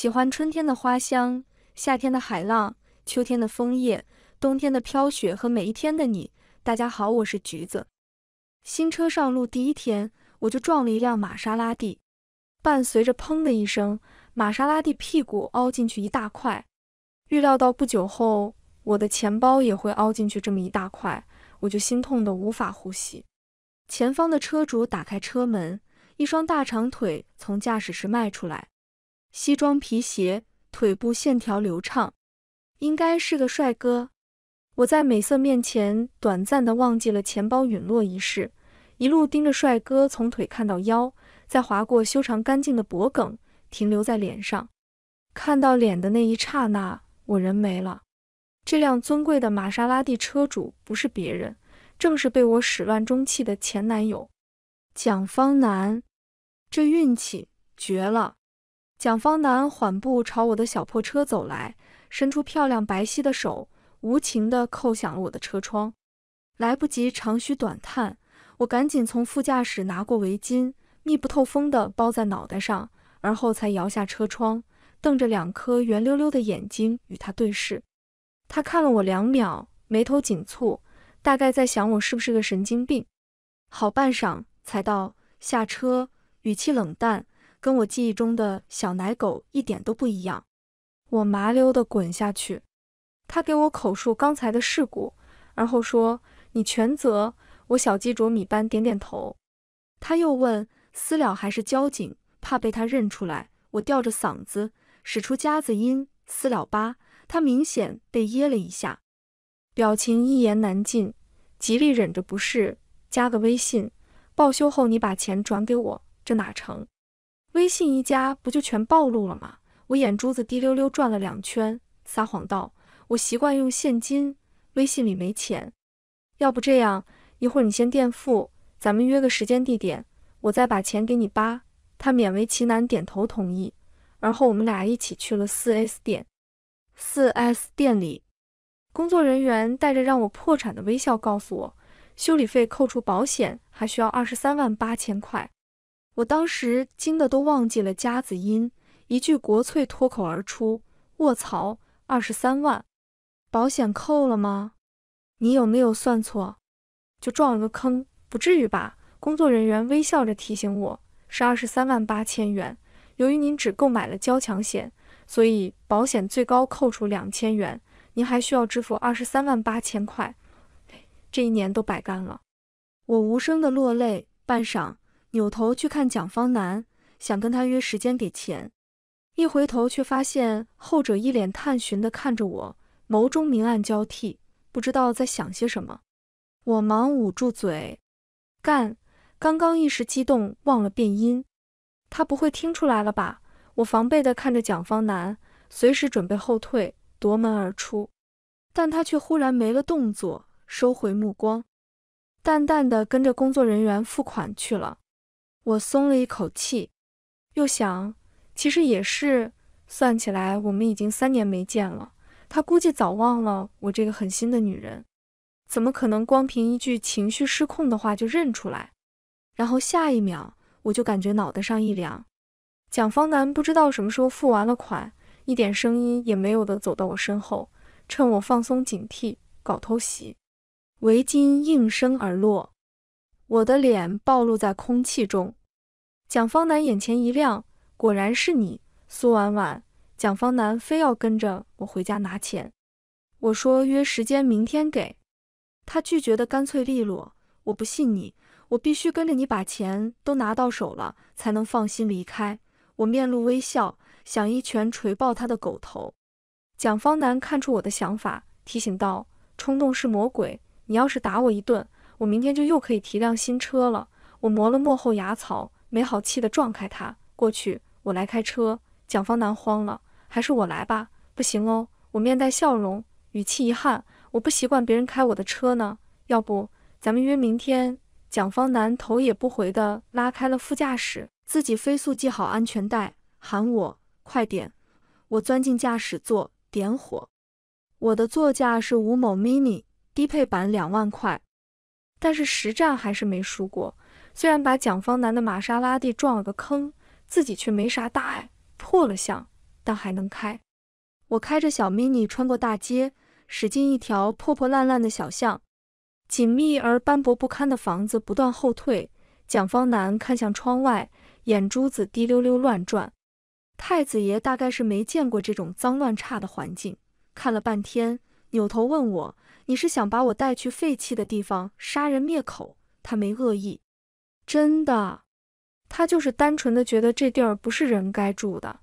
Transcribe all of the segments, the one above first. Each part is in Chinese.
喜欢春天的花香，夏天的海浪，秋天的枫叶，冬天的飘雪和每一天的你。大家好，我是橘子。新车上路第一天，我就撞了一辆玛莎拉蒂，伴随着砰的一声，玛莎拉蒂屁股凹进去一大块。预料到不久后我的钱包也会凹进去这么一大块，我就心痛的无法呼吸。前方的车主打开车门，一双大长腿从驾驶室迈出来。西装皮鞋，腿部线条流畅，应该是个帅哥。我在美色面前短暂的忘记了钱包陨落一事，一路盯着帅哥从腿看到腰，再划过修长干净的脖梗，停留在脸上。看到脸的那一刹那，我人没了。这辆尊贵的玛莎拉蒂车主不是别人，正是被我始乱终弃的前男友蒋方南。这运气绝了！蒋方南缓步朝我的小破车走来，伸出漂亮白皙的手，无情地扣响了我的车窗。来不及长吁短叹，我赶紧从副驾驶拿过围巾，密不透风地包在脑袋上，而后才摇下车窗，瞪着两颗圆溜溜的眼睛与他对视。他看了我两秒，眉头紧蹙，大概在想我是不是个神经病。好半晌才道：“下车。”语气冷淡。跟我记忆中的小奶狗一点都不一样。我麻溜地滚下去，他给我口述刚才的事故，而后说你全责。我小鸡啄米般点点头。他又问私了还是交警？怕被他认出来，我吊着嗓子使出夹子音私了吧。他明显被噎了一下，表情一言难尽，极力忍着不适。加个微信，报修后你把钱转给我。这哪成？微信一加不就全暴露了吗？我眼珠子滴溜溜转了两圈，撒谎道：“我习惯用现金，微信里没钱。”要不这样，一会儿你先垫付，咱们约个时间地点，我再把钱给你吧。他勉为其难点头同意。而后我们俩一起去了四 S 店。四 S 店里，工作人员带着让我破产的微笑告诉我，修理费扣除保险还需要二十三万八千块。我当时惊得都忘记了夹子音，一句国粹脱口而出。卧槽，二十三万，保险扣了吗？你有没有算错？就撞了个坑，不至于吧？工作人员微笑着提醒我，是二十三万八千元。由于您只购买了交强险，所以保险最高扣除两千元，您还需要支付二十三万八千块。这一年都白干了。我无声的落泪，半晌。扭头去看蒋方南，想跟他约时间给钱，一回头却发现后者一脸探寻地看着我，眸中明暗交替，不知道在想些什么。我忙捂住嘴，干，刚刚一时激动忘了变音，他不会听出来了吧？我防备地看着蒋方南，随时准备后退夺门而出，但他却忽然没了动作，收回目光，淡淡的跟着工作人员付款去了。我松了一口气，又想，其实也是，算起来我们已经三年没见了，他估计早忘了我这个狠心的女人，怎么可能光凭一句情绪失控的话就认出来？然后下一秒，我就感觉脑袋上一凉，蒋方南不知道什么时候付完了款，一点声音也没有的走到我身后，趁我放松警惕搞偷袭，围巾应声而落。我的脸暴露在空气中，蒋方南眼前一亮，果然是你，苏婉婉。蒋方南非要跟着我回家拿钱，我说约时间，明天给他拒绝的干脆利落。我不信你，我必须跟着你把钱都拿到手了，才能放心离开。我面露微笑，想一拳锤爆他的狗头。蒋方南看出我的想法，提醒道：冲动是魔鬼，你要是打我一顿。我明天就又可以提辆新车了。我磨了磨后牙槽，没好气地撞开他，过去，我来开车。蒋方南慌了，还是我来吧。不行哦，我面带笑容，语气遗憾，我不习惯别人开我的车呢。要不咱们约明天？蒋方南头也不回地拉开了副驾驶，自己飞速系好安全带，喊我快点。我钻进驾驶座，点火。我的座驾是吴某 mini 低配版，两万块。但是实战还是没输过，虽然把蒋方南的玛莎拉蒂撞了个坑，自己却没啥大碍，破了相但还能开。我开着小 mini 穿过大街，驶进一条破破烂烂的小巷，紧密而斑驳不堪的房子不断后退。蒋方南看向窗外，眼珠子滴溜溜乱转。太子爷大概是没见过这种脏乱差的环境，看了半天，扭头问我。你是想把我带去废弃的地方杀人灭口？他没恶意，真的，他就是单纯的觉得这地儿不是人该住的。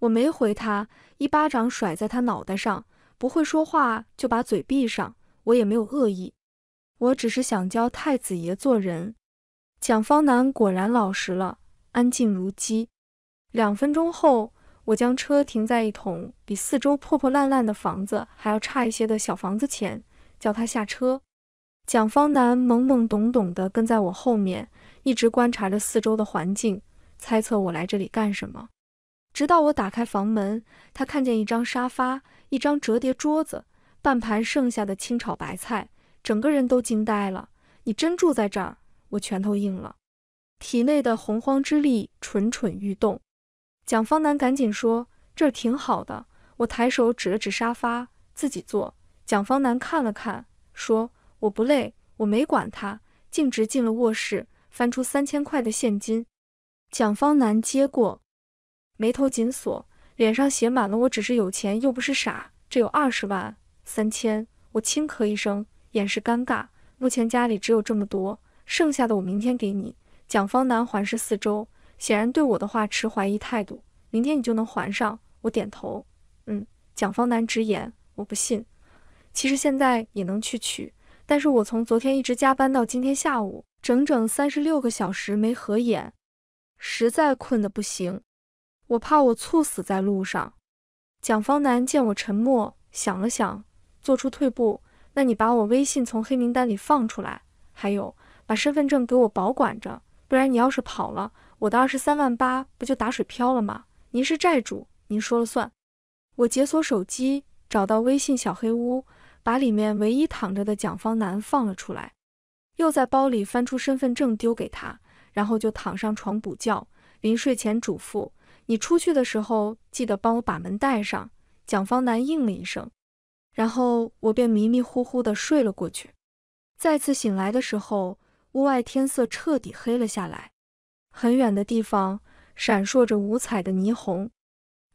我没回他，一巴掌甩在他脑袋上。不会说话就把嘴闭上，我也没有恶意，我只是想教太子爷做人。蒋方南果然老实了，安静如鸡。两分钟后，我将车停在一桶比四周破破烂烂的房子还要差一些的小房子前。叫他下车。蒋方南懵懵懂懂地跟在我后面，一直观察着四周的环境，猜测我来这里干什么。直到我打开房门，他看见一张沙发，一张折叠桌子，半盘剩下的清炒白菜，整个人都惊呆了。你真住在这儿？我拳头硬了，体内的洪荒之力蠢蠢欲动。蒋方南赶紧说：“这儿挺好的。”我抬手指了指沙发，自己坐。蒋方南看了看，说：“我不累，我没管他，径直进了卧室，翻出三千块的现金。”蒋方南接过，眉头紧锁，脸上写满了：“我只是有钱，又不是傻。”这有二十万三千，我轻咳一声，掩饰尴尬。目前家里只有这么多，剩下的我明天给你。蒋方南环视四周，显然对我的话持怀疑态度。明天你就能还上？我点头，嗯。蒋方南直言：“我不信。”其实现在也能去取，但是我从昨天一直加班到今天下午，整整三十六个小时没合眼，实在困得不行，我怕我猝死在路上。蒋方南见我沉默，想了想，做出退步：“那你把我微信从黑名单里放出来，还有把身份证给我保管着，不然你要是跑了，我的二十三万八不就打水漂了吗？您是债主，您说了算。”我解锁手机，找到微信小黑屋。把里面唯一躺着的蒋方南放了出来，又在包里翻出身份证丢给他，然后就躺上床补觉。临睡前嘱咐：“你出去的时候记得帮我把门带上。”蒋方南应了一声，然后我便迷迷糊糊地睡了过去。再次醒来的时候，屋外天色彻底黑了下来，很远的地方闪烁着五彩的霓虹，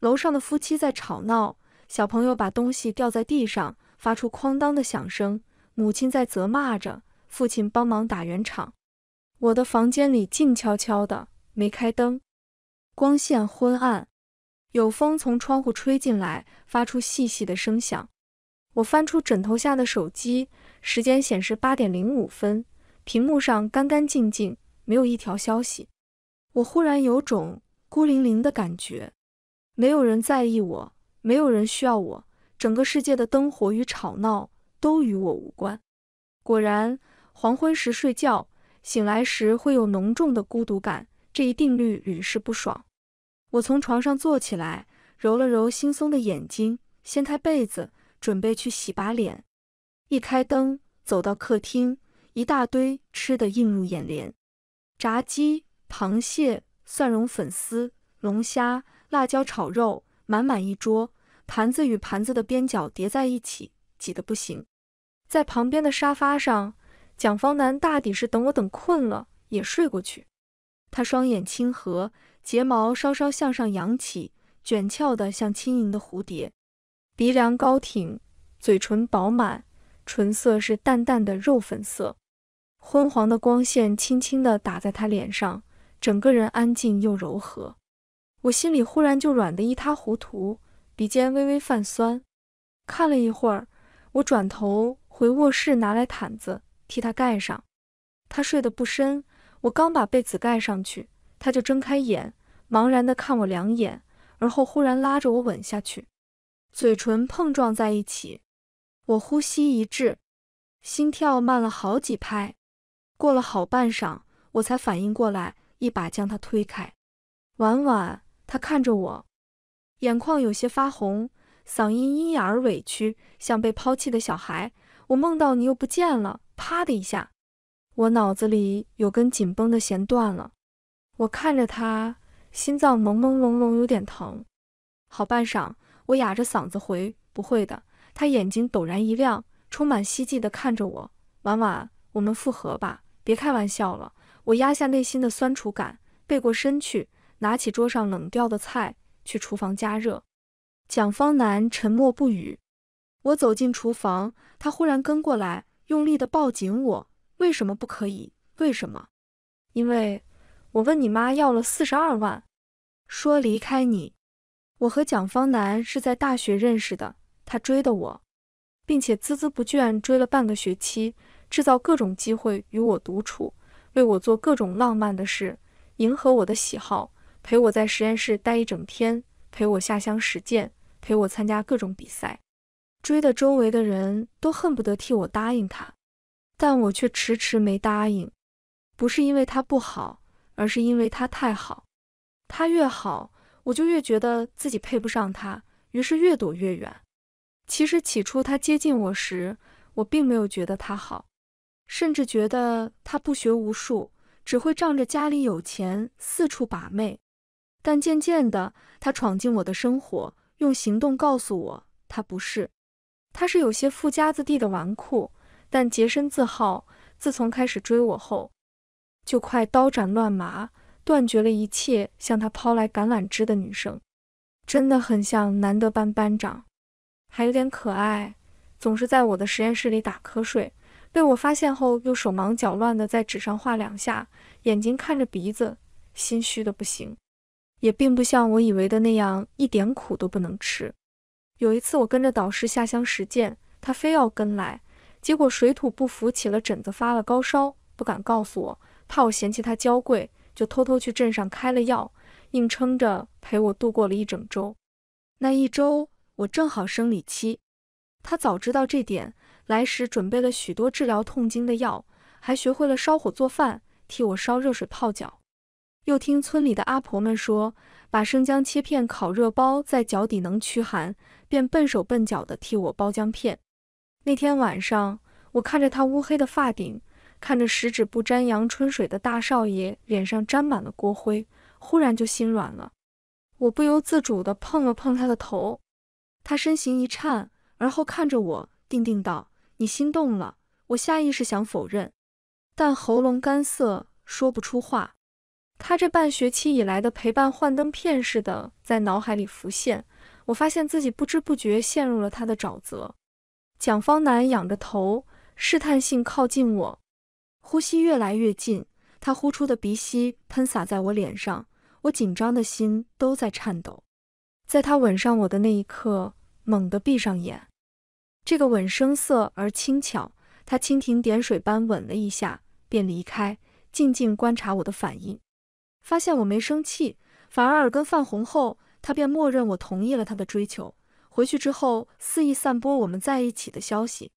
楼上的夫妻在吵闹，小朋友把东西掉在地上。发出哐当的响声，母亲在责骂着，父亲帮忙打圆场。我的房间里静悄悄的，没开灯，光线昏暗，有风从窗户吹进来，发出细细的声响。我翻出枕头下的手机，时间显示八点零五分，屏幕上干干净净，没有一条消息。我忽然有种孤零零的感觉，没有人在意我，没有人需要我。整个世界的灯火与吵闹都与我无关。果然，黄昏时睡觉，醒来时会有浓重的孤独感，这一定律屡试不爽。我从床上坐起来，揉了揉惺忪的眼睛，掀开被子，准备去洗把脸。一开灯，走到客厅，一大堆吃的映入眼帘：炸鸡、螃蟹、蒜蓉粉丝、龙虾、辣椒炒肉，满满一桌。盘子与盘子的边角叠在一起，挤得不行。在旁边的沙发上，蒋方南大抵是等我等困了也睡过去。他双眼轻合，睫毛稍稍向上扬起，卷翘的像轻盈的蝴蝶。鼻梁高挺，嘴唇饱满，唇色是淡淡的肉粉色。昏黄的光线轻轻地打在他脸上，整个人安静又柔和。我心里忽然就软得一塌糊涂。鼻尖微微泛酸，看了一会儿，我转头回卧室拿来毯子替他盖上。他睡得不深，我刚把被子盖上去，他就睁开眼，茫然地看我两眼，而后忽然拉着我吻下去，嘴唇碰撞在一起，我呼吸一滞，心跳慢了好几拍。过了好半晌，我才反应过来，一把将他推开。晚晚，他看着我。眼眶有些发红，嗓音阴哑而委屈，像被抛弃的小孩。我梦到你又不见了，啪的一下，我脑子里有根紧绷的弦断了。我看着他，心脏朦朦胧胧有点疼。好半晌，我哑着嗓子回：“不会的。”他眼睛陡然一亮，充满希冀地看着我：“婉婉，我们复合吧，别开玩笑了。”我压下内心的酸楚感，背过身去，拿起桌上冷掉的菜。去厨房加热。蒋方南沉默不语。我走进厨房，他忽然跟过来，用力的抱紧我。为什么不可以？为什么？因为我问你妈要了四十二万，说离开你。我和蒋方南是在大学认识的，他追的我，并且孜孜不倦追了半个学期，制造各种机会与我独处，为我做各种浪漫的事，迎合我的喜好。陪我在实验室待一整天，陪我下乡实践，陪我参加各种比赛，追的周围的人都恨不得替我答应他，但我却迟迟没答应。不是因为他不好，而是因为他太好。他越好，我就越觉得自己配不上他，于是越躲越远。其实起初他接近我时，我并没有觉得他好，甚至觉得他不学无术，只会仗着家里有钱四处把妹。但渐渐的，他闯进我的生活，用行动告诉我，他不是，他是有些富家子弟的纨绔，但洁身自好。自从开始追我后，就快刀斩乱麻，断绝了一切向他抛来橄榄枝的女生。真的很像难德班班长，还有点可爱，总是在我的实验室里打瞌睡，被我发现后又手忙脚乱的在纸上画两下，眼睛看着鼻子，心虚的不行。也并不像我以为的那样一点苦都不能吃。有一次，我跟着导师下乡实践，他非要跟来，结果水土不服起了疹子，发了高烧，不敢告诉我，怕我嫌弃他娇贵，就偷偷去镇上开了药，硬撑着陪我度过了一整周。那一周我正好生理期，他早知道这点，来时准备了许多治疗痛经的药，还学会了烧火做饭，替我烧热水泡脚。又听村里的阿婆们说，把生姜切片烤热包在脚底能驱寒，便笨手笨脚地替我包姜片。那天晚上，我看着他乌黑的发顶，看着十指不沾阳春水的大少爷脸上沾满了锅灰，忽然就心软了。我不由自主地碰了碰他的头，他身形一颤，而后看着我，定定道：“你心动了。”我下意识想否认，但喉咙干涩，说不出话。他这半学期以来的陪伴，幻灯片似的在脑海里浮现。我发现自己不知不觉陷入了他的沼泽。蒋方南仰着头，试探性靠近我，呼吸越来越近，他呼出的鼻息喷洒在我脸上，我紧张的心都在颤抖。在他吻上我的那一刻，猛地闭上眼。这个吻声涩而轻巧，他蜻蜓点水般吻了一下，便离开，静静观察我的反应。发现我没生气，反而耳根泛红后，他便默认我同意了他的追求。回去之后，肆意散播我们在一起的消息，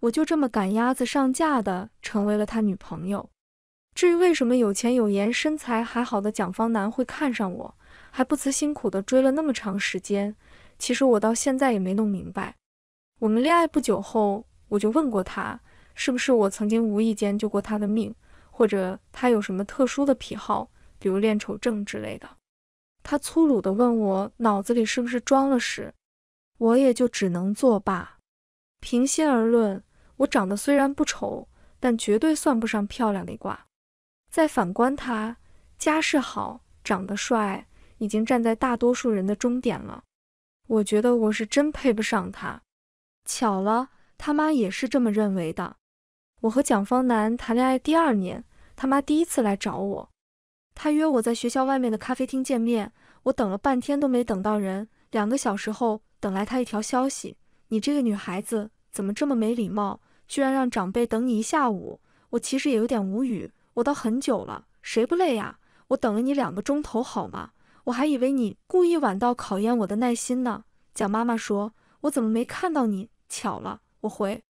我就这么赶鸭子上架的成为了他女朋友。至于为什么有钱有颜身材还好的蒋方南会看上我，还不辞辛苦的追了那么长时间，其实我到现在也没弄明白。我们恋爱不久后，我就问过他，是不是我曾经无意间救过他的命，或者他有什么特殊的癖好？比如恋丑症之类的，他粗鲁的问我脑子里是不是装了屎，我也就只能作罢。平心而论，我长得虽然不丑，但绝对算不上漂亮的一挂。再反观他，家世好，长得帅，已经站在大多数人的终点了。我觉得我是真配不上他。巧了，他妈也是这么认为的。我和蒋方南谈恋爱第二年，他妈第一次来找我。他约我在学校外面的咖啡厅见面，我等了半天都没等到人。两个小时后，等来他一条消息：“你这个女孩子怎么这么没礼貌，居然让长辈等你一下午？”我其实也有点无语，我都很久了，谁不累呀？我等了你两个钟头好吗？我还以为你故意晚到考验我的耐心呢。蒋妈妈说：“我怎么没看到你？”巧了，我回，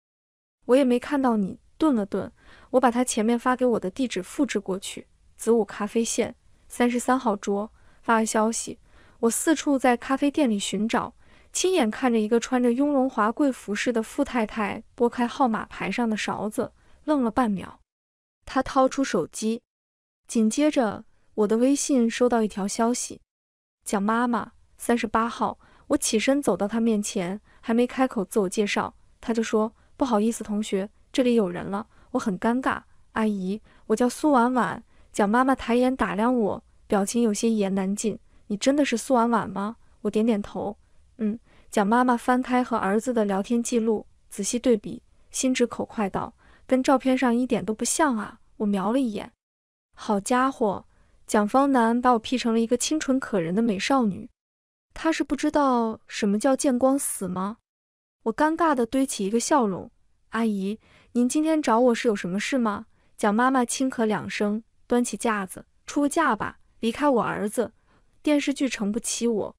我也没看到你。顿了顿，我把他前面发给我的地址复制过去。子午咖啡线三十三号桌发了消息，我四处在咖啡店里寻找，亲眼看着一个穿着雍容华贵服饰的富太太拨开号码牌上的勺子，愣了半秒，她掏出手机，紧接着我的微信收到一条消息，蒋妈妈三十八号。我起身走到她面前，还没开口自我介绍，她就说不好意思，同学，这里有人了。我很尴尬，阿姨，我叫苏婉婉。蒋妈妈抬眼打量我，表情有些一言难尽。“你真的是苏婉婉吗？”我点点头。嗯，蒋妈妈翻开和儿子的聊天记录，仔细对比，心直口快道：“跟照片上一点都不像啊！”我瞄了一眼，好家伙，蒋方南把我 P 成了一个清纯可人的美少女。他是不知道什么叫见光死吗？我尴尬地堆起一个笑容。“阿姨，您今天找我是有什么事吗？”蒋妈妈轻咳两声。端起架子，出个价吧，离开我儿子，电视剧成不起我。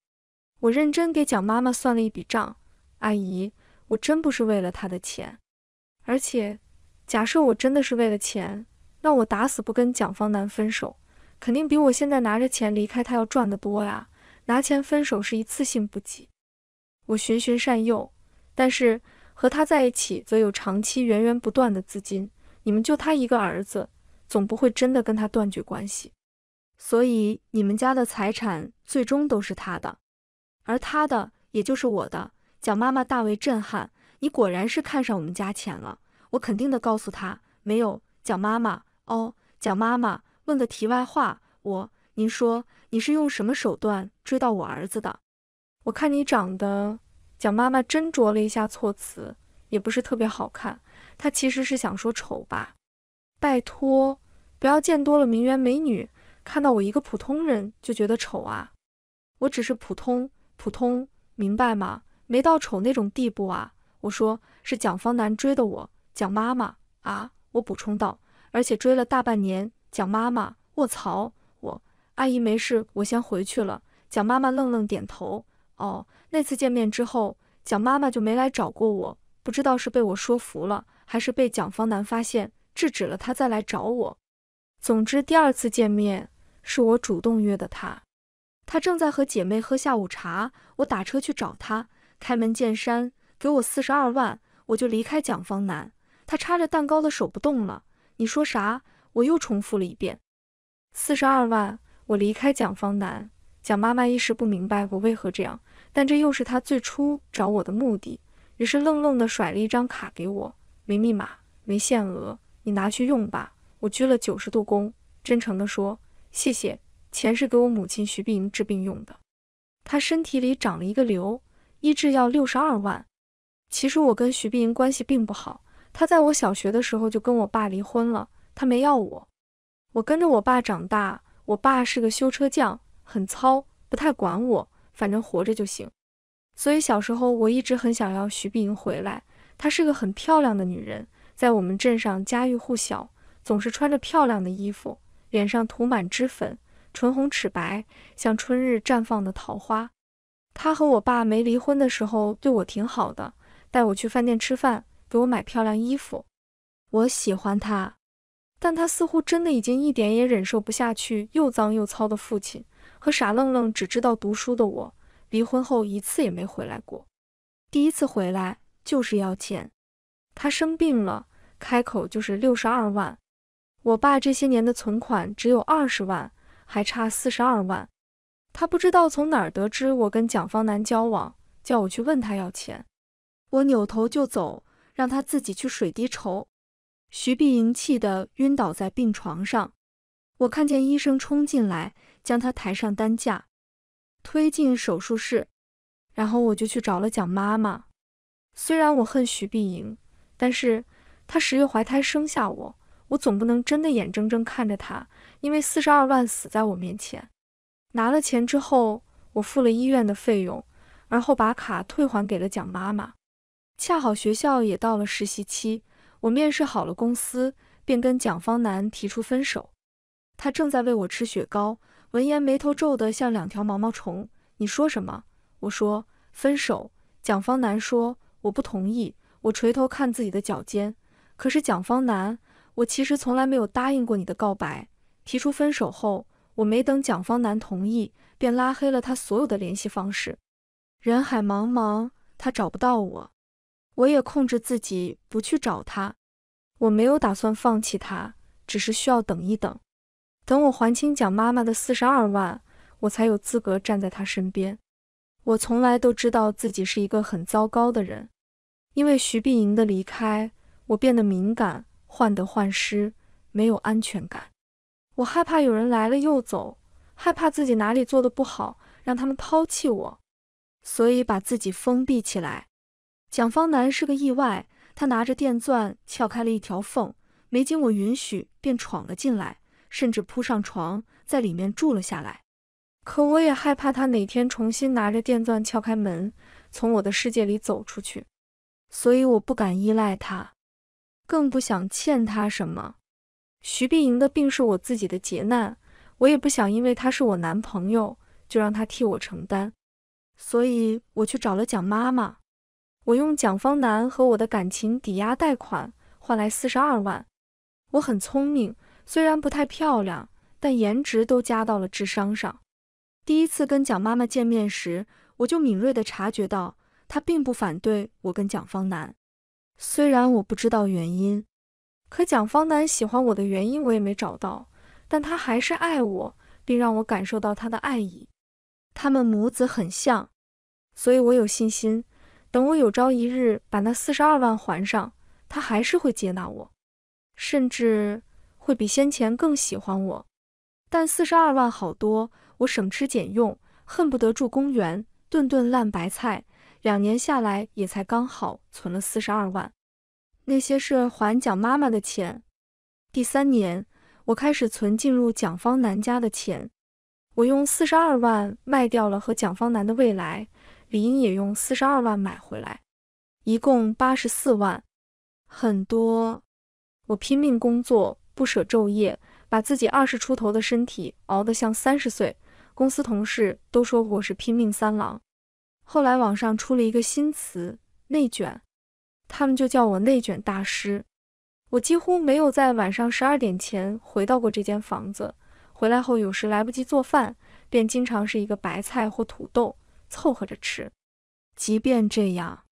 我认真给蒋妈妈算了一笔账，阿姨，我真不是为了他的钱。而且，假设我真的是为了钱，那我打死不跟蒋方南分手，肯定比我现在拿着钱离开他要赚得多呀。拿钱分手是一次性不给，我循循善诱，但是和他在一起则有长期源源不断的资金。你们就他一个儿子。总不会真的跟他断绝关系，所以你们家的财产最终都是他的，而他的也就是我的。蒋妈妈大为震撼，你果然是看上我们家钱了。我肯定的告诉他没有。蒋妈妈，哦，蒋妈妈，问个题外话，我，您说你是用什么手段追到我儿子的？我看你长得，蒋妈妈斟酌了一下措辞，也不是特别好看。她其实是想说丑吧。拜托，不要见多了名媛美女，看到我一个普通人就觉得丑啊！我只是普通普通，明白吗？没到丑那种地步啊！我说是蒋方南追的我，蒋妈妈啊，我补充道，而且追了大半年。蒋妈妈，卧槽！我阿姨没事，我先回去了。蒋妈妈愣愣点头。哦，那次见面之后，蒋妈妈就没来找过我，不知道是被我说服了，还是被蒋方南发现。制止了他再来找我。总之，第二次见面是我主动约的他，他正在和姐妹喝下午茶，我打车去找他，开门见山，给我四十二万，我就离开蒋方南。他插着蛋糕的手不动了，你说啥？我又重复了一遍，四十二万，我离开蒋方南。蒋妈妈一时不明白我为何这样，但这又是他最初找我的目的，于是愣愣地甩了一张卡给我，没密码，没限额。你拿去用吧，我鞠了九十度躬，真诚地说谢谢。钱是给我母亲徐碧莹治病用的，她身体里长了一个瘤，医治要六十二万。其实我跟徐碧莹关系并不好，她在我小学的时候就跟我爸离婚了，她没要我，我跟着我爸长大，我爸是个修车匠，很糙，不太管我，反正活着就行。所以小时候我一直很想要徐碧莹回来，她是个很漂亮的女人。在我们镇上家喻户晓，总是穿着漂亮的衣服，脸上涂满脂粉，唇红齿白，像春日绽放的桃花。他和我爸没离婚的时候，对我挺好的，带我去饭店吃饭，给我买漂亮衣服。我喜欢他，但他似乎真的已经一点也忍受不下去，又脏又糙的父亲和傻愣愣只知道读书的我。离婚后一次也没回来过，第一次回来就是要钱。他生病了，开口就是六十二万。我爸这些年的存款只有二十万，还差四十二万。他不知道从哪儿得知我跟蒋方南交往，叫我去问他要钱。我扭头就走，让他自己去水滴筹。徐碧莹气得晕倒在病床上，我看见医生冲进来，将她抬上担架，推进手术室。然后我就去找了蒋妈妈。虽然我恨徐碧莹。但是，她十月怀胎生下我，我总不能真的眼睁睁看着她因为四十二万死在我面前。拿了钱之后，我付了医院的费用，而后把卡退还给了蒋妈妈。恰好学校也到了实习期，我面试好了公司，便跟蒋方南提出分手。他正在喂我吃雪糕，闻言眉头皱得像两条毛毛虫。你说什么？我说分手。蒋方南说，我不同意。我垂头看自己的脚尖，可是蒋方南，我其实从来没有答应过你的告白。提出分手后，我没等蒋方南同意，便拉黑了他所有的联系方式。人海茫茫，他找不到我，我也控制自己不去找他。我没有打算放弃他，只是需要等一等，等我还清蒋妈妈的四十二万，我才有资格站在他身边。我从来都知道自己是一个很糟糕的人。因为徐碧莹的离开，我变得敏感、患得患失，没有安全感。我害怕有人来了又走，害怕自己哪里做的不好让他们抛弃我，所以把自己封闭起来。蒋方南是个意外，他拿着电钻撬开了一条缝，没经我允许便闯了进来，甚至铺上床，在里面住了下来。可我也害怕他哪天重新拿着电钻撬开门，从我的世界里走出去。所以我不敢依赖他，更不想欠他什么。徐碧莹的病是我自己的劫难，我也不想因为他是我男朋友就让他替我承担。所以，我去找了蒋妈妈，我用蒋方南和我的感情抵押贷款换来四十二万。我很聪明，虽然不太漂亮，但颜值都加到了智商上。第一次跟蒋妈妈见面时，我就敏锐地察觉到。他并不反对我跟蒋方南，虽然我不知道原因，可蒋方南喜欢我的原因我也没找到，但他还是爱我，并让我感受到他的爱意。他们母子很像，所以我有信心，等我有朝一日把那四十二万还上，他还是会接纳我，甚至会比先前更喜欢我。但四十二万好多，我省吃俭用，恨不得住公园，顿顿烂白菜。两年下来也才刚好存了四十二万，那些是还蒋妈妈的钱。第三年，我开始存进入蒋方南家的钱。我用四十二万卖掉了和蒋方南的未来，理应也用四十二万买回来，一共八十四万，很多。我拼命工作，不舍昼夜，把自己二十出头的身体熬得像三十岁。公司同事都说我是拼命三郎。后来网上出了一个新词“内卷”，他们就叫我“内卷大师”。我几乎没有在晚上十二点前回到过这间房子。回来后，有时来不及做饭，便经常是一个白菜或土豆凑合着吃。即便这样，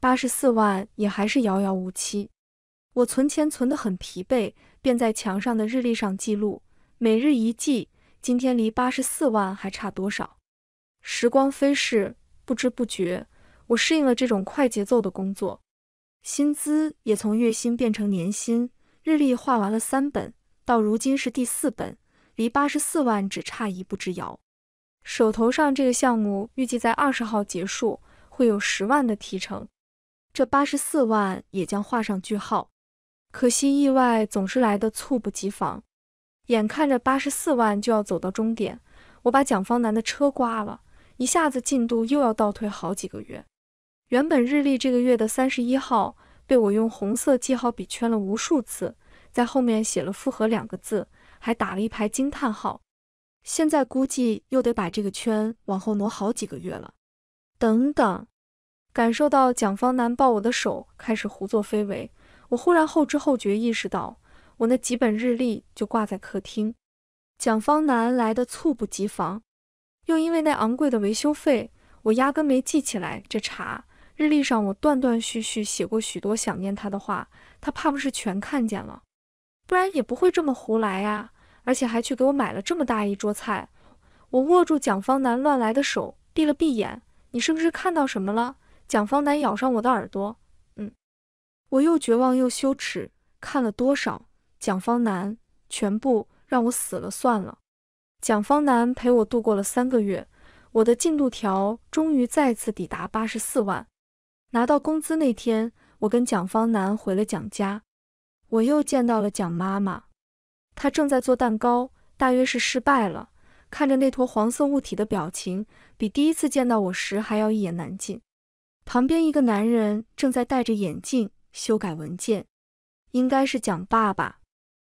八十四万也还是遥遥无期。我存钱存得很疲惫，便在墙上的日历上记录每日一记：今天离八十四万还差多少？时光飞逝。不知不觉，我适应了这种快节奏的工作，薪资也从月薪变成年薪。日历画完了三本，到如今是第四本，离八十四万只差一步之遥。手头上这个项目预计在二十号结束，会有十万的提成，这八十四万也将画上句号。可惜意外总是来得猝不及防，眼看着八十四万就要走到终点，我把蒋方南的车刮了。一下子进度又要倒退好几个月，原本日历这个月的三十一号被我用红色记号笔圈了无数次，在后面写了“复合”两个字，还打了一排惊叹号。现在估计又得把这个圈往后挪好几个月了。等等，感受到蒋方南抱我的手开始胡作非为，我忽然后知后觉意识到，我那几本日历就挂在客厅。蒋方南来的猝不及防。又因为那昂贵的维修费，我压根没记起来这茬。日历上，我断断续续写过许多想念他的话，他怕不是全看见了，不然也不会这么胡来呀。而且还去给我买了这么大一桌菜。我握住蒋方南乱来的手，闭了闭眼：“你是不是看到什么了？”蒋方南咬上我的耳朵：“嗯。”我又绝望又羞耻。看了多少？蒋方南全部让我死了算了。蒋方南陪我度过了三个月，我的进度条终于再次抵达八十四万。拿到工资那天，我跟蒋方南回了蒋家，我又见到了蒋妈妈，她正在做蛋糕，大约是失败了。看着那坨黄色物体的表情，比第一次见到我时还要一言难尽。旁边一个男人正在戴着眼镜修改文件，应该是蒋爸爸。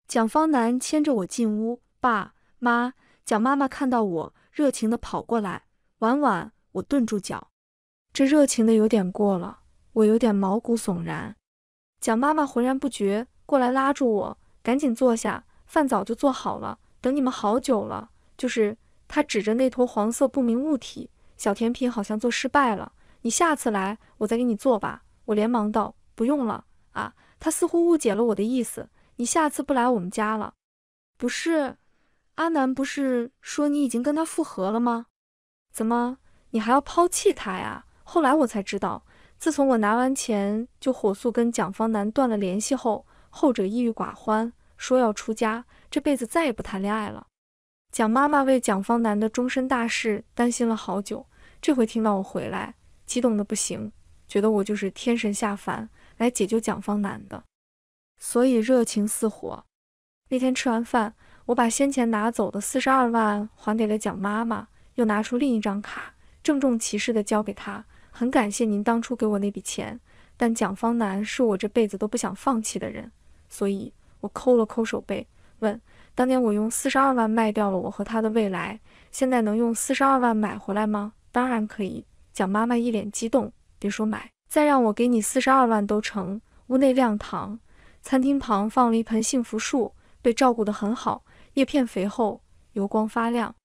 蒋方南牵着我进屋，爸妈。蒋妈妈看到我，热情地跑过来。婉婉，我顿住脚，这热情的有点过了，我有点毛骨悚然。蒋妈妈浑然不觉，过来拉住我，赶紧坐下。饭早就做好了，等你们好久了。就是她指着那坨黄色不明物体，小甜品好像做失败了。你下次来，我再给你做吧。我连忙道，不用了啊。她似乎误解了我的意思，你下次不来我们家了？不是。阿南不是说你已经跟他复合了吗？怎么你还要抛弃他呀？后来我才知道，自从我拿完钱就火速跟蒋方南断了联系后，后者抑郁寡欢，说要出家，这辈子再也不谈恋爱了。蒋妈妈为蒋方南的终身大事担心了好久，这回听到我回来，激动的不行，觉得我就是天神下凡来解救蒋方南的，所以热情似火。那天吃完饭。我把先前拿走的四十二万还给了蒋妈妈，又拿出另一张卡，郑重其事地交给她。很感谢您当初给我那笔钱，但蒋方南是我这辈子都不想放弃的人，所以我抠了抠手背，问：“当年我用四十二万卖掉了我和他的未来，现在能用四十二万买回来吗？”当然可以。蒋妈妈一脸激动，别说买，再让我给你四十二万都成。屋内亮堂，餐厅旁放了一盆幸福树，被照顾得很好。叶片肥厚，油光发亮。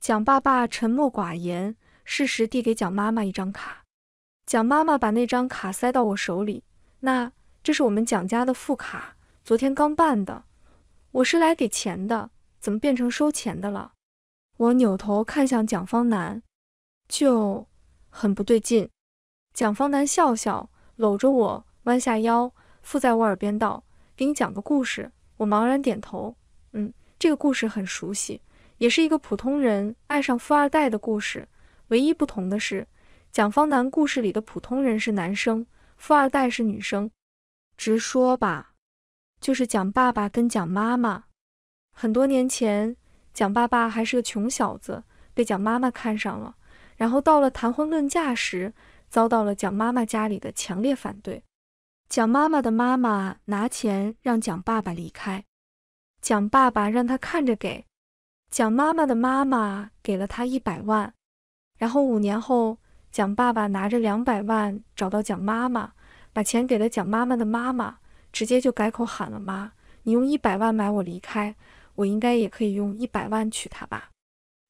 蒋爸爸沉默寡言，适时递给蒋妈妈一张卡。蒋妈妈把那张卡塞到我手里，那这是我们蒋家的副卡，昨天刚办的。我是来给钱的，怎么变成收钱的了？我扭头看向蒋方南，就很不对劲。蒋方南笑笑，搂着我，弯下腰，附在我耳边道：“给你讲个故事。”我茫然点头。这个故事很熟悉，也是一个普通人爱上富二代的故事。唯一不同的是，蒋方南故事里的普通人是男生，富二代是女生。直说吧，就是蒋爸爸跟蒋妈妈。很多年前，蒋爸爸还是个穷小子，被蒋妈妈看上了。然后到了谈婚论嫁时，遭到了蒋妈妈家里的强烈反对。蒋妈妈的妈妈拿钱让蒋爸爸离开。蒋爸爸让他看着给，蒋妈妈的妈妈给了他一百万，然后五年后，蒋爸爸拿着两百万找到蒋妈妈，把钱给了蒋妈妈的妈妈，直接就改口喊了妈。你用一百万买我离开，我应该也可以用一百万娶她吧？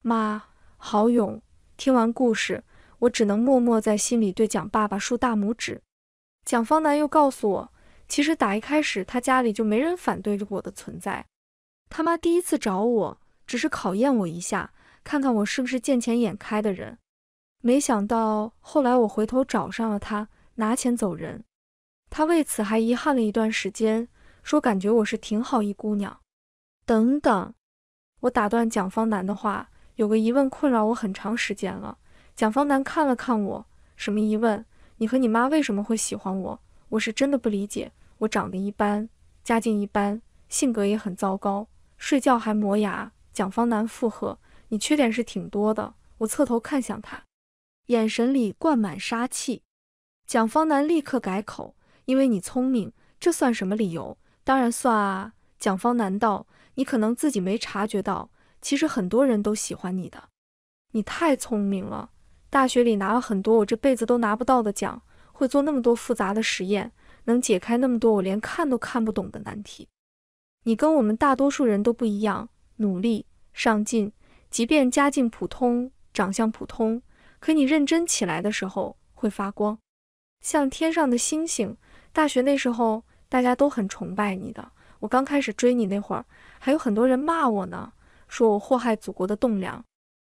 妈，好勇！听完故事，我只能默默在心里对蒋爸爸竖大拇指。蒋方南又告诉我，其实打一开始，他家里就没人反对着我的存在。他妈第一次找我，只是考验我一下，看看我是不是见钱眼开的人。没想到后来我回头找上了他，拿钱走人。他为此还遗憾了一段时间，说感觉我是挺好一姑娘。等等，我打断蒋方南的话，有个疑问困扰我很长时间了。蒋方南看了看我，什么疑问？你和你妈为什么会喜欢我？我是真的不理解，我长得一般，家境一般，性格也很糟糕。睡觉还磨牙，蒋方南附和。你缺点是挺多的。我侧头看向他，眼神里灌满杀气。蒋方南立刻改口，因为你聪明，这算什么理由？当然算啊！蒋方南道，你可能自己没察觉到，其实很多人都喜欢你的。你太聪明了，大学里拿了很多我这辈子都拿不到的奖，会做那么多复杂的实验，能解开那么多我连看都看不懂的难题。你跟我们大多数人都不一样，努力上进，即便家境普通，长相普通，可你认真起来的时候会发光，像天上的星星。大学那时候，大家都很崇拜你的。我刚开始追你那会儿，还有很多人骂我呢，说我祸害祖国的栋梁。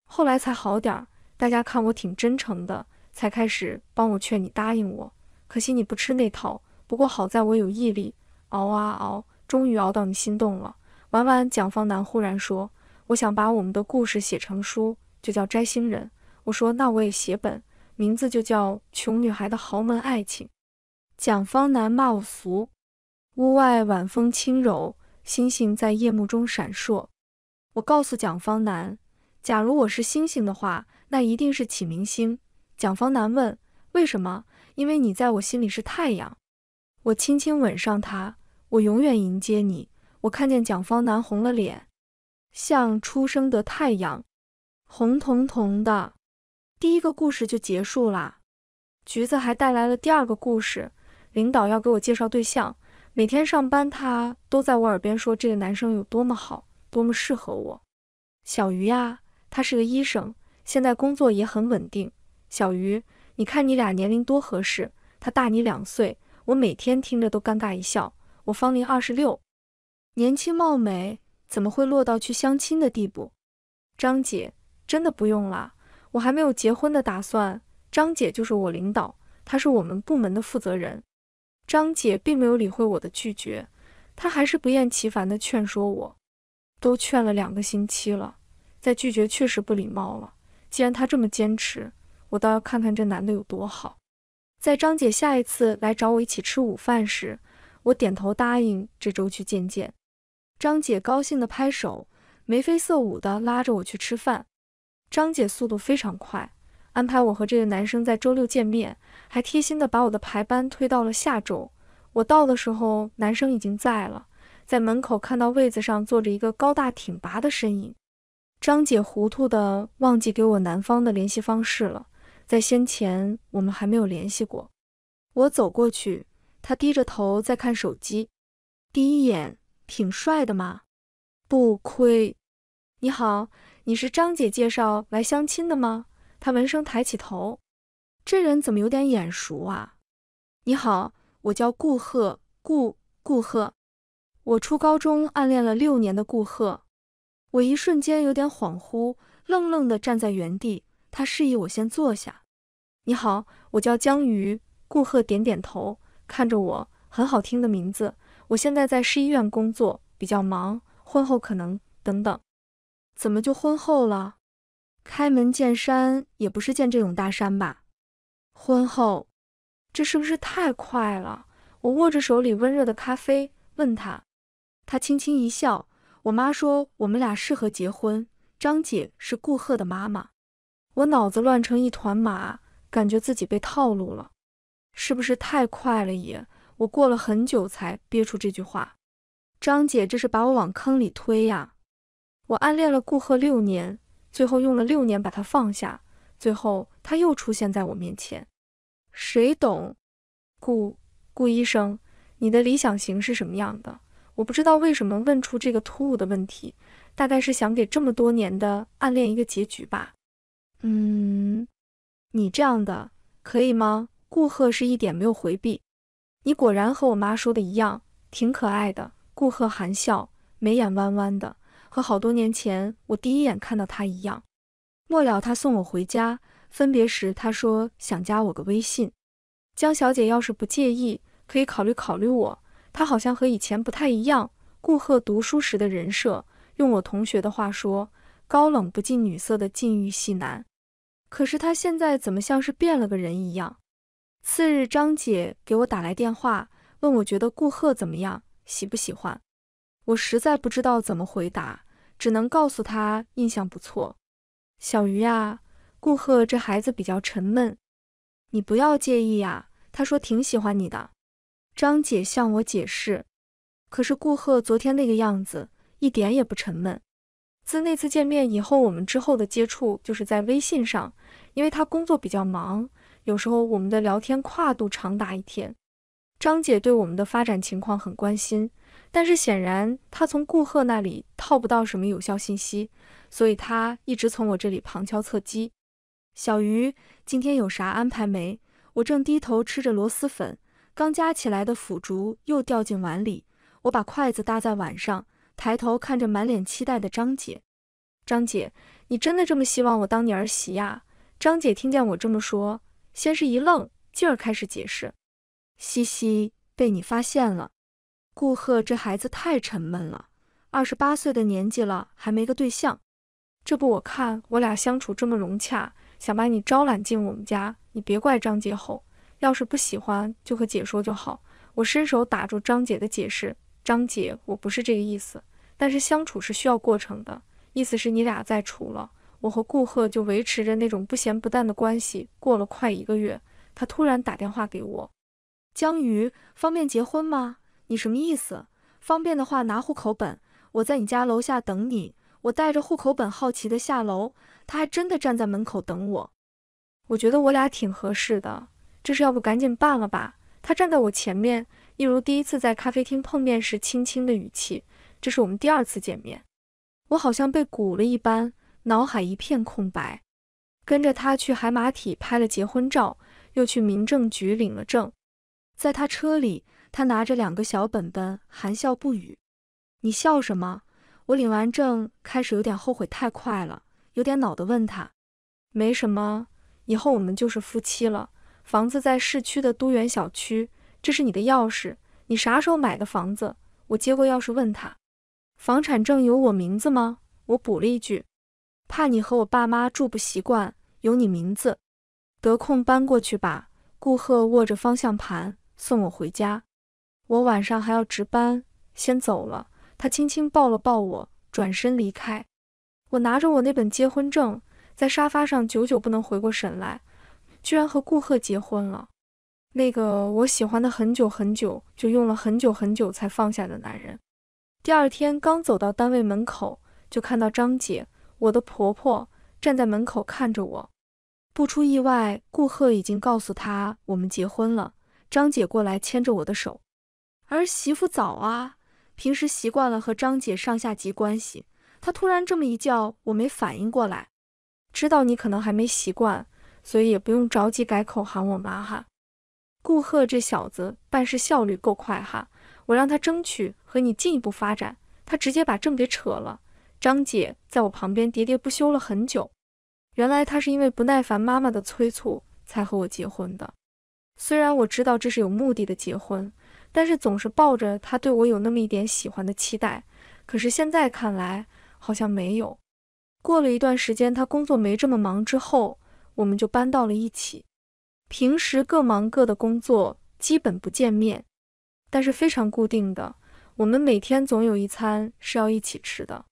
后来才好点儿，大家看我挺真诚的，才开始帮我劝你答应我。可惜你不吃那套，不过好在我有毅力，熬啊熬。终于熬到你心动了，晚晚。蒋方南忽然说：“我想把我们的故事写成书，就叫《摘星人》。”我说：“那我也写本，名字就叫《穷女孩的豪门爱情》。”蒋方南骂我俗。屋外晚风轻柔，星星在夜幕中闪烁。我告诉蒋方南：“假如我是星星的话，那一定是启明星。”蒋方南问：“为什么？”“因为你在我心里是太阳。”我轻轻吻上他。我永远迎接你。我看见蒋方南红了脸，像初升的太阳，红彤彤的。第一个故事就结束啦。橘子还带来了第二个故事。领导要给我介绍对象，每天上班他都在我耳边说这个男生有多么好，多么适合我。小鱼呀，他是个医生，现在工作也很稳定。小鱼，你看你俩年龄多合适，他大你两岁。我每天听着都尴尬一笑。我芳龄二十六，年轻貌美，怎么会落到去相亲的地步？张姐，真的不用了，我还没有结婚的打算。张姐就是我领导，她是我们部门的负责人。张姐并没有理会我的拒绝，她还是不厌其烦地劝说我。都劝了两个星期了，再拒绝确实不礼貌了。既然她这么坚持，我倒要看看这男的有多好。在张姐下一次来找我一起吃午饭时。我点头答应，这周去见见张姐，高兴地拍手，眉飞色舞的拉着我去吃饭。张姐速度非常快，安排我和这个男生在周六见面，还贴心地把我的排班推到了下周。我到的时候，男生已经在了，在门口看到位子上坐着一个高大挺拔的身影。张姐糊涂的忘记给我男方的联系方式了，在先前我们还没有联系过。我走过去。他低着头在看手机，第一眼挺帅的嘛，不亏。你好，你是张姐介绍来相亲的吗？他闻声抬起头，这人怎么有点眼熟啊？你好，我叫顾贺，顾顾贺。我初高中暗恋了六年的顾贺。我一瞬间有点恍惚，愣愣地站在原地。他示意我先坐下。你好，我叫江瑜。顾贺点点头。看着我很好听的名字，我现在在市医院工作，比较忙，婚后可能等等，怎么就婚后了？开门见山也不是见这种大山吧？婚后，这是不是太快了？我握着手里温热的咖啡，问他，他轻轻一笑。我妈说我们俩适合结婚。张姐是顾贺的妈妈，我脑子乱成一团麻，感觉自己被套路了。是不是太快了也？我过了很久才憋出这句话。张姐，这是把我往坑里推呀！我暗恋了顾鹤六年，最后用了六年把他放下，最后他又出现在我面前，谁懂？顾顾医生，你的理想型是什么样的？我不知道为什么问出这个突兀的问题，大概是想给这么多年的暗恋一个结局吧。嗯，你这样的可以吗？顾贺是一点没有回避，你果然和我妈说的一样，挺可爱的。顾贺含笑，眉眼弯弯的，和好多年前我第一眼看到他一样。末了，他送我回家，分别时他说想加我个微信，江小姐要是不介意，可以考虑考虑我。他好像和以前不太一样。顾贺读书时的人设，用我同学的话说，高冷不近女色的禁欲系男，可是他现在怎么像是变了个人一样？次日，张姐给我打来电话，问我觉得顾贺怎么样，喜不喜欢？我实在不知道怎么回答，只能告诉他印象不错。小鱼啊，顾贺这孩子比较沉闷，你不要介意啊。他说挺喜欢你的。张姐向我解释，可是顾贺昨天那个样子一点也不沉闷。自那次见面以后，我们之后的接触就是在微信上，因为他工作比较忙。有时候我们的聊天跨度长达一天，张姐对我们的发展情况很关心，但是显然她从顾贺那里套不到什么有效信息，所以她一直从我这里旁敲侧击。小鱼今天有啥安排没？我正低头吃着螺蛳粉，刚夹起来的腐竹又掉进碗里，我把筷子搭在碗上，抬头看着满脸期待的张姐。张姐，你真的这么希望我当你儿媳呀？张姐听见我这么说。先是一愣，继而开始解释：“嘻嘻，被你发现了。顾贺这孩子太沉闷了，二十八岁的年纪了还没个对象。这不，我看我俩相处这么融洽，想把你招揽进我们家。你别怪张姐吼，要是不喜欢就和姐说就好。”我伸手打住张姐的解释：“张姐，我不是这个意思，但是相处是需要过程的，意思是你俩再处了。”我和顾贺就维持着那种不咸不淡的关系，过了快一个月，他突然打电话给我，江瑜，方便结婚吗？你什么意思？方便的话拿户口本，我在你家楼下等你。我带着户口本，好奇的下楼，他还真的站在门口等我。我觉得我俩挺合适的，这是要不赶紧办了吧？他站在我前面，一如第一次在咖啡厅碰面时，轻轻的语气。这是我们第二次见面，我好像被鼓了一般。脑海一片空白，跟着他去海马体拍了结婚照，又去民政局领了证。在他车里，他拿着两个小本本，含笑不语。你笑什么？我领完证，开始有点后悔，太快了，有点恼的问他。没什么，以后我们就是夫妻了。房子在市区的都园小区，这是你的钥匙。你啥时候买的房子？我接过钥匙问他。房产证有我名字吗？我补了一句。怕你和我爸妈住不习惯，有你名字，得空搬过去吧。顾赫握着方向盘送我回家，我晚上还要值班，先走了。他轻轻抱了抱我，转身离开。我拿着我那本结婚证，在沙发上久久不能回过神来，居然和顾赫结婚了。那个我喜欢的很久很久，就用了很久很久才放下的男人。第二天刚走到单位门口，就看到张姐。我的婆婆站在门口看着我，不出意外，顾贺已经告诉她我们结婚了。张姐过来牵着我的手，儿媳妇早啊！平时习惯了和张姐上下级关系，她突然这么一叫，我没反应过来。知道你可能还没习惯，所以也不用着急改口喊我妈哈。顾贺这小子办事效率够快哈，我让他争取和你进一步发展，他直接把证给扯了。张姐在我旁边喋喋不休了很久。原来她是因为不耐烦妈妈的催促才和我结婚的。虽然我知道这是有目的的结婚，但是总是抱着她对我有那么一点喜欢的期待。可是现在看来好像没有。过了一段时间，她工作没这么忙之后，我们就搬到了一起。平时各忙各的工作，基本不见面。但是非常固定的，我们每天总有一餐是要一起吃的。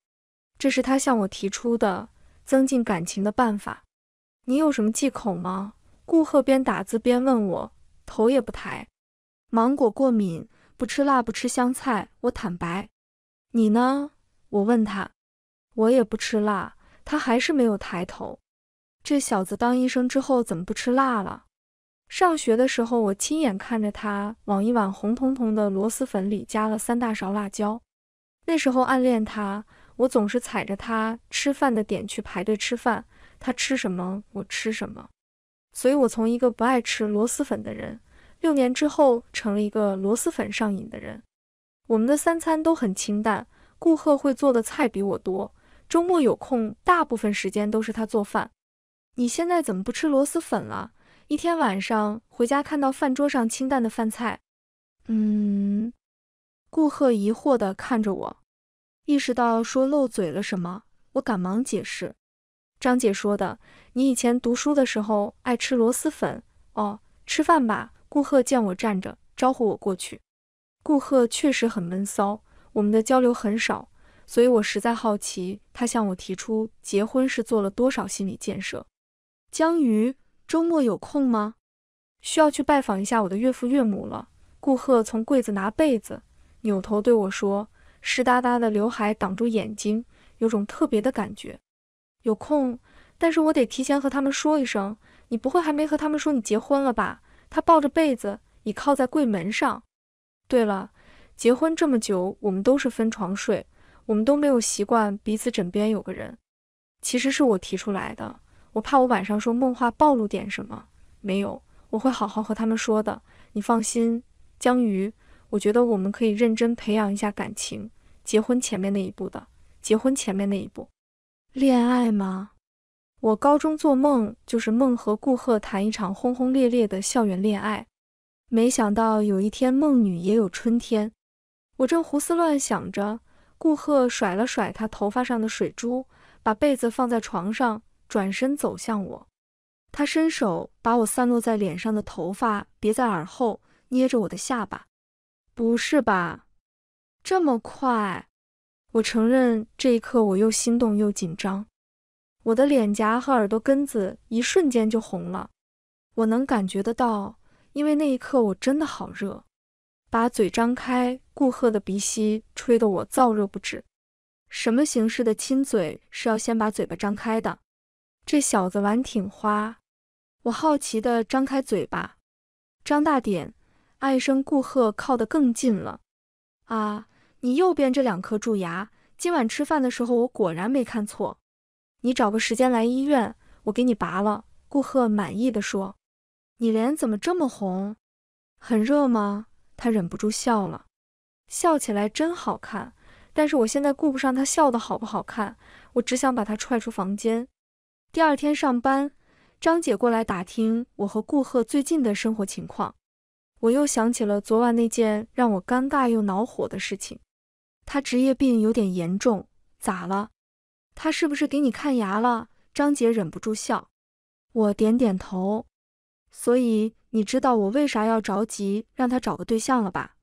这是他向我提出的增进感情的办法。你有什么忌口吗？顾鹤边打字边问我，头也不抬。芒果过敏，不吃辣，不吃香菜。我坦白。你呢？我问他。我也不吃辣。他还是没有抬头。这小子当医生之后怎么不吃辣了？上学的时候，我亲眼看着他往一碗红彤彤的螺蛳粉里加了三大勺辣椒。那时候暗恋他。我总是踩着他吃饭的点去排队吃饭，他吃什么我吃什么，所以我从一个不爱吃螺蛳粉的人，六年之后成了一个螺蛳粉上瘾的人。我们的三餐都很清淡，顾客会做的菜比我多，周末有空，大部分时间都是他做饭。你现在怎么不吃螺蛳粉了？一天晚上回家看到饭桌上清淡的饭菜，嗯，顾客疑惑地看着我。意识到说漏嘴了什么，我赶忙解释。张姐说的，你以前读书的时候爱吃螺蛳粉哦。吃饭吧。顾鹤见我站着，招呼我过去。顾鹤确实很闷骚，我们的交流很少，所以我实在好奇，他向我提出结婚是做了多少心理建设。江鱼，周末有空吗？需要去拜访一下我的岳父岳母了。顾鹤从柜子拿被子，扭头对我说。湿哒哒的刘海挡住眼睛，有种特别的感觉。有空，但是我得提前和他们说一声。你不会还没和他们说你结婚了吧？他抱着被子倚靠在柜门上。对了，结婚这么久，我们都是分床睡，我们都没有习惯彼此枕边有个人。其实是我提出来的，我怕我晚上说梦话暴露点什么。没有，我会好好和他们说的，你放心。江瑜，我觉得我们可以认真培养一下感情。结婚前面那一步的，结婚前面那一步，恋爱吗？我高中做梦就是梦和顾贺谈一场轰轰烈烈的校园恋爱，没想到有一天梦女也有春天。我正胡思乱想着，顾贺甩了甩他头发上的水珠，把被子放在床上，转身走向我。他伸手把我散落在脸上的头发别在耳后，捏着我的下巴。不是吧？这么快！我承认这一刻我又心动又紧张，我的脸颊和耳朵根子一瞬间就红了。我能感觉得到，因为那一刻我真的好热。把嘴张开，顾贺的鼻息吹得我燥热不止。什么形式的亲嘴是要先把嘴巴张开的？这小子玩挺花。我好奇地张开嘴巴，张大点。唉声，顾贺靠得更近了。啊！你右边这两颗蛀牙，今晚吃饭的时候我果然没看错。你找个时间来医院，我给你拔了。顾贺满意的说：“你脸怎么这么红？很热吗？”他忍不住笑了，笑起来真好看。但是我现在顾不上他笑的好不好看，我只想把他踹出房间。第二天上班，张姐过来打听我和顾贺最近的生活情况，我又想起了昨晚那件让我尴尬又恼火的事情。他职业病有点严重，咋了？他是不是给你看牙了？张姐忍不住笑，我点点头。所以你知道我为啥要着急让他找个对象了吧？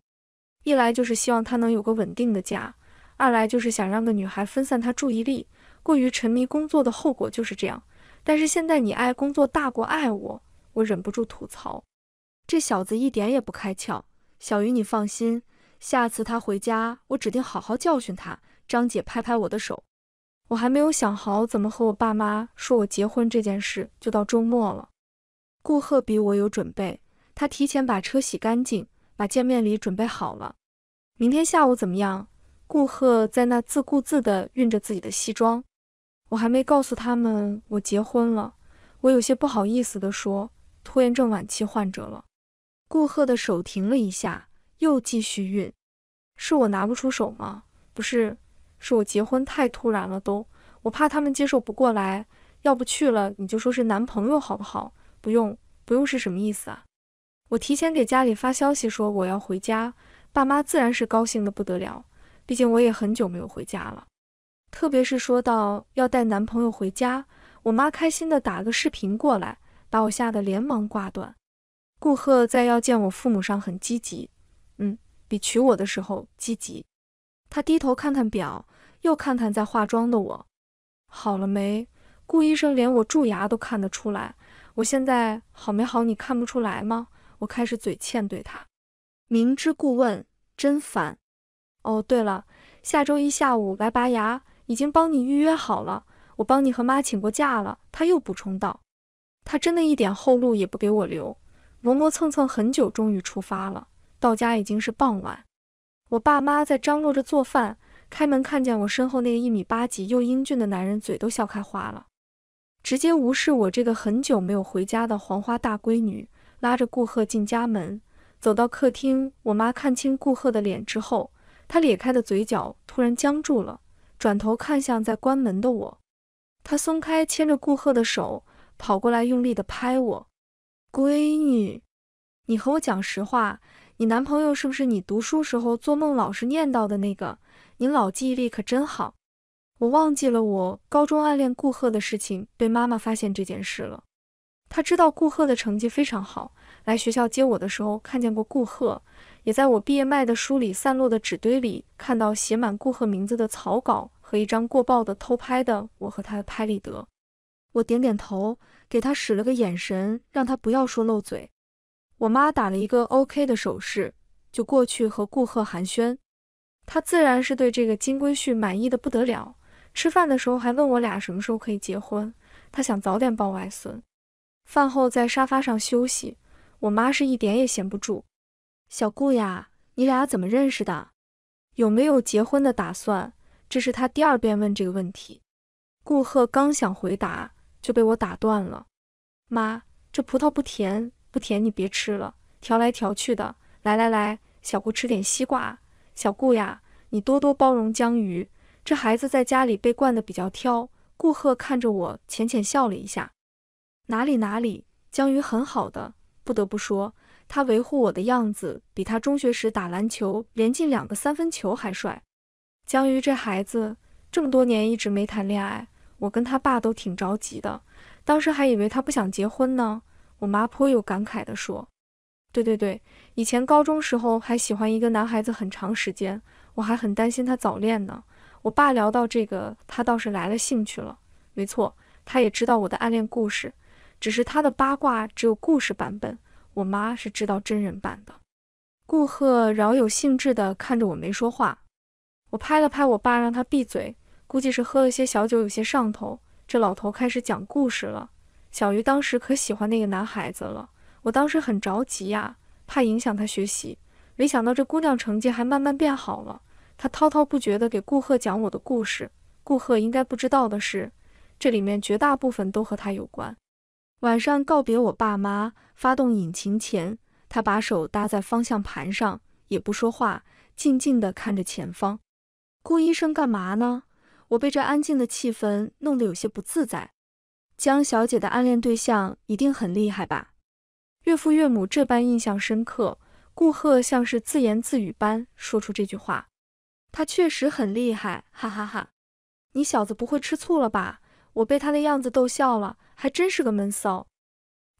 一来就是希望他能有个稳定的家，二来就是想让个女孩分散他注意力。过于沉迷工作的后果就是这样。但是现在你爱工作大过爱我，我忍不住吐槽，这小子一点也不开窍。小鱼，你放心。下次他回家，我指定好好教训他。张姐拍拍我的手，我还没有想好怎么和我爸妈说我结婚这件事，就到周末了。顾赫比我有准备，他提前把车洗干净，把见面礼准备好了。明天下午怎么样？顾赫在那自顾自地熨着自己的西装。我还没告诉他们我结婚了，我有些不好意思地说，拖延症晚期患者了。顾赫的手停了一下。又继续运，是我拿不出手吗？不是，是我结婚太突然了都，我怕他们接受不过来。要不去了你就说是男朋友好不好？不用不用是什么意思啊？我提前给家里发消息说我要回家，爸妈自然是高兴的不得了，毕竟我也很久没有回家了。特别是说到要带男朋友回家，我妈开心的打个视频过来，把我吓得连忙挂断。顾贺在要见我父母上很积极。比娶我的时候积极。他低头看看表，又看看在化妆的我，好了没？顾医生连我蛀牙都看得出来，我现在好没好？你看不出来吗？我开始嘴欠对他，明知故问，真烦。哦，对了，下周一下午来拔牙，已经帮你预约好了，我帮你和妈请过假了。他又补充道。他真的一点后路也不给我留，磨磨蹭蹭很久，终于出发了。到家已经是傍晚，我爸妈在张罗着做饭。开门看见我身后那个一米八几又英俊的男人，嘴都笑开花了，直接无视我这个很久没有回家的黄花大闺女，拉着顾鹤进家门。走到客厅，我妈看清顾鹤的脸之后，她咧开的嘴角突然僵住了，转头看向在关门的我。她松开牵着顾鹤的手，跑过来用力地拍我：“闺女，你和我讲实话。”你男朋友是不是你读书时候做梦老是念叨的那个？你老记忆力可真好。我忘记了我高中暗恋顾赫的事情被妈妈发现这件事了。她知道顾赫的成绩非常好，来学校接我的时候看见过顾赫，也在我毕业卖的书里散落的纸堆里看到写满顾赫名字的草稿和一张过曝的偷拍的我和他的拍立得。我点点头，给他使了个眼神，让他不要说漏嘴。我妈打了一个 OK 的手势，就过去和顾贺寒暄。他自然是对这个金龟婿满意的不得了。吃饭的时候还问我俩什么时候可以结婚，他想早点抱外孙。饭后在沙发上休息，我妈是一点也闲不住。小顾呀，你俩怎么认识的？有没有结婚的打算？这是他第二遍问这个问题。顾贺刚想回答，就被我打断了。妈，这葡萄不甜。不甜，你别吃了。调来调去的，来来来，小顾吃点西瓜。小顾呀，你多多包容江鱼，这孩子在家里被惯得比较挑。顾贺看着我，浅浅笑了一下。哪里哪里，江鱼很好的，不得不说，他维护我的样子，比他中学时打篮球连进两个三分球还帅。江鱼这孩子，这么多年一直没谈恋爱，我跟他爸都挺着急的。当时还以为他不想结婚呢。我妈颇有感慨地说：“对对对，以前高中时候还喜欢一个男孩子很长时间，我还很担心他早恋呢。”我爸聊到这个，他倒是来了兴趣了。没错，他也知道我的暗恋故事，只是他的八卦只有故事版本，我妈是知道真人版的。顾贺饶有兴致地看着我，没说话。我拍了拍我爸，让他闭嘴。估计是喝了些小酒，有些上头，这老头开始讲故事了。小鱼当时可喜欢那个男孩子了，我当时很着急呀，怕影响他学习。没想到这姑娘成绩还慢慢变好了。她滔滔不绝地给顾客讲我的故事。顾客应该不知道的是，这里面绝大部分都和他有关。晚上告别我爸妈，发动引擎前，他把手搭在方向盘上，也不说话，静静地看着前方。顾医生干嘛呢？我被这安静的气氛弄得有些不自在。江小姐的暗恋对象一定很厉害吧？岳父岳母这般印象深刻，顾鹤像是自言自语般说出这句话。他确实很厉害，哈哈哈！你小子不会吃醋了吧？我被他的样子逗笑了，还真是个闷骚。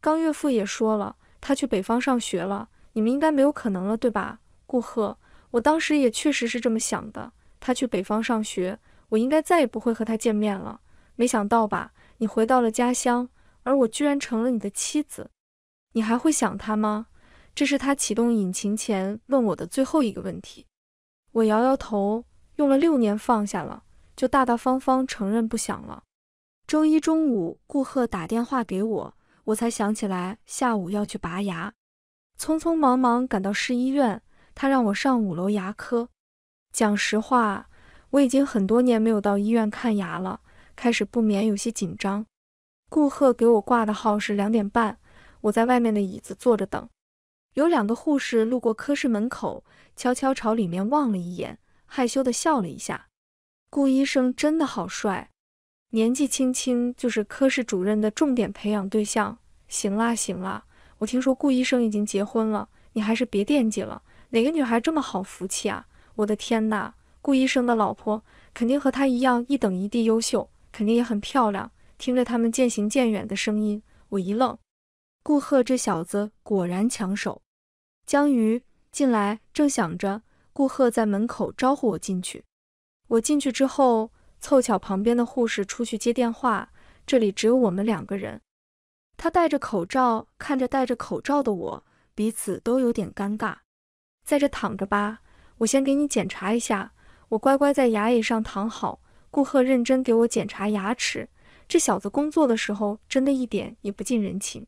刚岳父也说了，他去北方上学了，你们应该没有可能了，对吧？顾鹤，我当时也确实是这么想的。他去北方上学，我应该再也不会和他见面了。没想到吧？你回到了家乡，而我居然成了你的妻子，你还会想他吗？这是他启动引擎前问我的最后一个问题。我摇摇头，用了六年放下了，就大大方方承认不想了。周一中午，顾贺打电话给我，我才想起来下午要去拔牙，匆匆忙忙赶到市医院，他让我上五楼牙科。讲实话，我已经很多年没有到医院看牙了。开始不免有些紧张。顾鹤给我挂的号是两点半，我在外面的椅子坐着等。有两个护士路过科室门口，悄悄朝里面望了一眼，害羞地笑了一下。顾医生真的好帅，年纪轻轻就是科室主任的重点培养对象。行啦行啦，我听说顾医生已经结婚了，你还是别惦记了。哪个女孩这么好福气啊？我的天哪，顾医生的老婆肯定和他一样一等一地优秀。肯定也很漂亮。听着他们渐行渐远的声音，我一愣。顾贺这小子果然抢手。江鱼进来，正想着，顾贺在门口招呼我进去。我进去之后，凑巧旁边的护士出去接电话，这里只有我们两个人。他戴着口罩，看着戴着口罩的我，彼此都有点尴尬。在这躺着吧，我先给你检查一下。我乖乖在牙椅上躺好。顾客认真给我检查牙齿，这小子工作的时候真的一点也不近人情。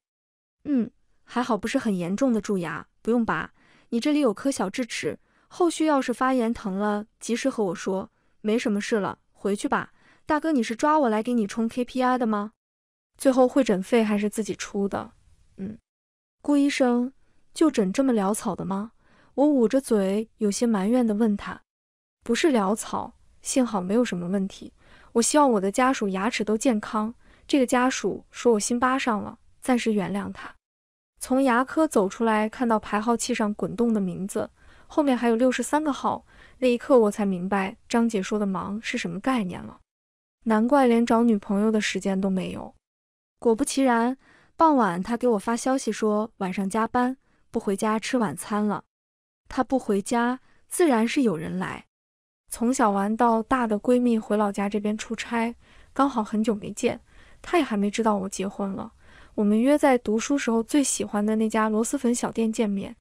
嗯，还好不是很严重的蛀牙，不用拔。你这里有颗小智齿，后续要是发炎疼了，及时和我说。没什么事了，回去吧。大哥，你是抓我来给你冲 KPI 的吗？最后会诊费还是自己出的。嗯，顾医生，就诊这么潦草的吗？我捂着嘴，有些埋怨地问他，不是潦草。幸好没有什么问题。我希望我的家属牙齿都健康。这个家属说我心巴上了，暂时原谅他。从牙科走出来，看到排号器上滚动的名字，后面还有六十三个号。那一刻我才明白张姐说的忙是什么概念了。难怪连找女朋友的时间都没有。果不其然，傍晚他给我发消息说晚上加班，不回家吃晚餐了。他不回家，自然是有人来。从小玩到大的闺蜜回老家这边出差，刚好很久没见，她也还没知道我结婚了。我们约在读书时候最喜欢的那家螺蛳粉小店见面。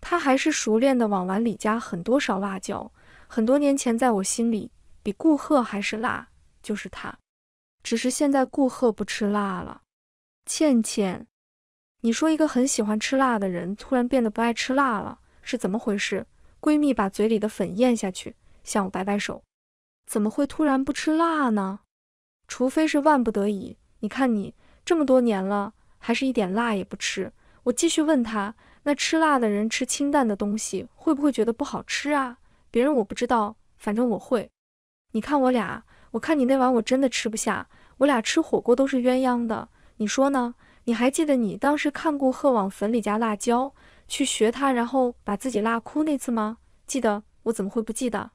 她还是熟练的往碗里加很多勺辣椒。很多年前，在我心里比顾鹤还是辣，就是她。只是现在顾鹤不吃辣了。倩倩，你说一个很喜欢吃辣的人突然变得不爱吃辣了，是怎么回事？闺蜜把嘴里的粉咽下去。向我摆摆手，怎么会突然不吃辣呢？除非是万不得已。你看你这么多年了，还是一点辣也不吃。我继续问他，那吃辣的人吃清淡的东西会不会觉得不好吃啊？别人我不知道，反正我会。你看我俩，我看你那碗我真的吃不下。我俩吃火锅都是鸳鸯的，你说呢？你还记得你当时看过贺往粉里加辣椒，去学他，然后把自己辣哭那次吗？记得，我怎么会不记得？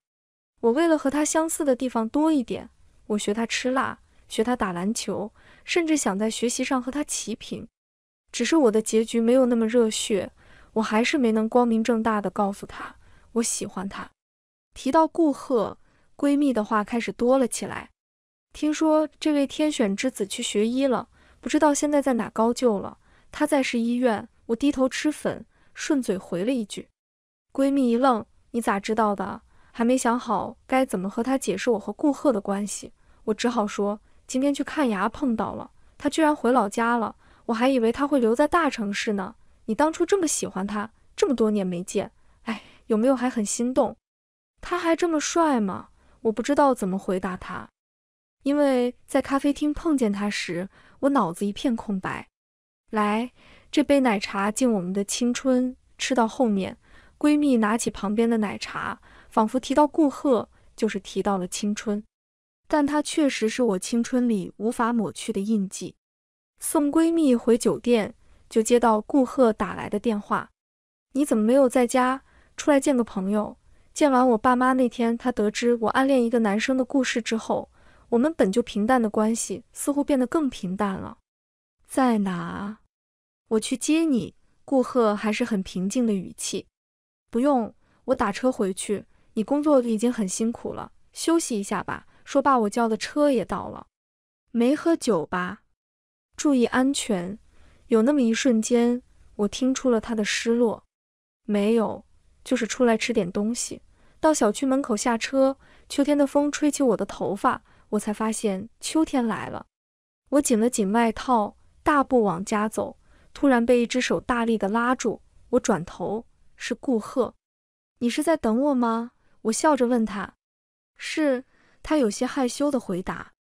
我为了和他相似的地方多一点，我学他吃辣，学他打篮球，甚至想在学习上和他齐平。只是我的结局没有那么热血，我还是没能光明正大的告诉他我喜欢他。提到顾贺，闺蜜的话开始多了起来。听说这位天选之子去学医了，不知道现在在哪高就了。他在市医院。我低头吃粉，顺嘴回了一句：“闺蜜一愣，你咋知道的？”还没想好该怎么和他解释我和顾贺的关系，我只好说今天去看牙碰到了他，居然回老家了，我还以为他会留在大城市呢。你当初这么喜欢他，这么多年没见，哎，有没有还很心动？他还这么帅吗？我不知道怎么回答他，因为在咖啡厅碰见他时，我脑子一片空白。来，这杯奶茶敬我们的青春，吃到后面，闺蜜拿起旁边的奶茶。仿佛提到顾贺，就是提到了青春，但他确实是我青春里无法抹去的印记。送闺蜜回酒店，就接到顾贺打来的电话：“你怎么没有在家？出来见个朋友。见完我爸妈那天，他得知我暗恋一个男生的故事之后，我们本就平淡的关系似乎变得更平淡了。”在哪？我去接你。顾贺还是很平静的语气：“不用，我打车回去。”你工作已经很辛苦了，休息一下吧。说罢，我叫的车也到了。没喝酒吧？注意安全。有那么一瞬间，我听出了他的失落。没有，就是出来吃点东西。到小区门口下车，秋天的风吹起我的头发，我才发现秋天来了。我紧了紧外套，大步往家走，突然被一只手大力的拉住。我转头，是顾贺。你是在等我吗？我笑着问他：“是。”他有些害羞地回答：“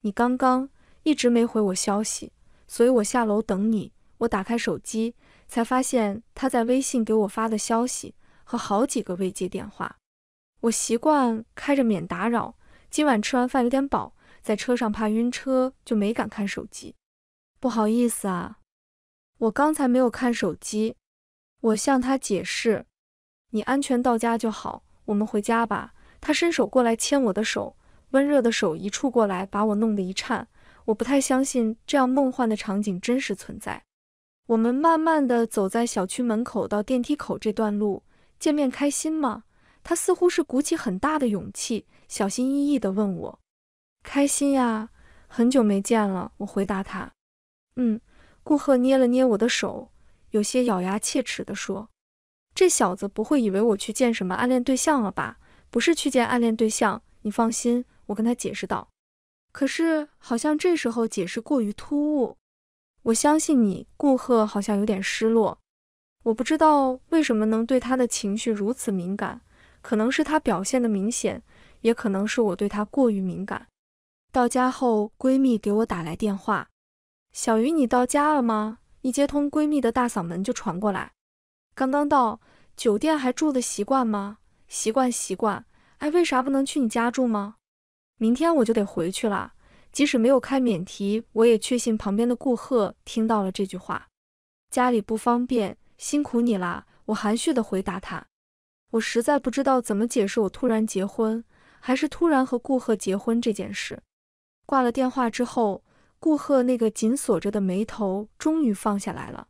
你刚刚一直没回我消息，所以我下楼等你。我打开手机，才发现他在微信给我发的消息和好几个未接电话。我习惯开着免打扰，今晚吃完饭有点饱，在车上怕晕车，就没敢看手机。不好意思啊，我刚才没有看手机。”我向他解释：“你安全到家就好。”我们回家吧。他伸手过来牵我的手，温热的手一触过来，把我弄得一颤。我不太相信这样梦幻的场景真实存在。我们慢慢的走在小区门口到电梯口这段路。见面开心吗？他似乎是鼓起很大的勇气，小心翼翼的问我。开心呀，很久没见了。我回答他。嗯，顾赫捏了捏我的手，有些咬牙切齿的说。这小子不会以为我去见什么暗恋对象了吧？不是去见暗恋对象，你放心，我跟他解释道。可是好像这时候解释过于突兀。我相信你，顾贺好像有点失落。我不知道为什么能对他的情绪如此敏感，可能是他表现的明显，也可能是我对他过于敏感。到家后，闺蜜给我打来电话：“小鱼，你到家了吗？”一接通，闺蜜的大嗓门就传过来。刚刚到酒店，还住的习惯吗？习惯习惯。哎，为啥不能去你家住吗？明天我就得回去了。即使没有开免提，我也确信旁边的顾鹤听到了这句话。家里不方便，辛苦你啦。我含蓄地回答他。我实在不知道怎么解释我突然结婚，还是突然和顾鹤结婚这件事。挂了电话之后，顾鹤那个紧锁着的眉头终于放下来了。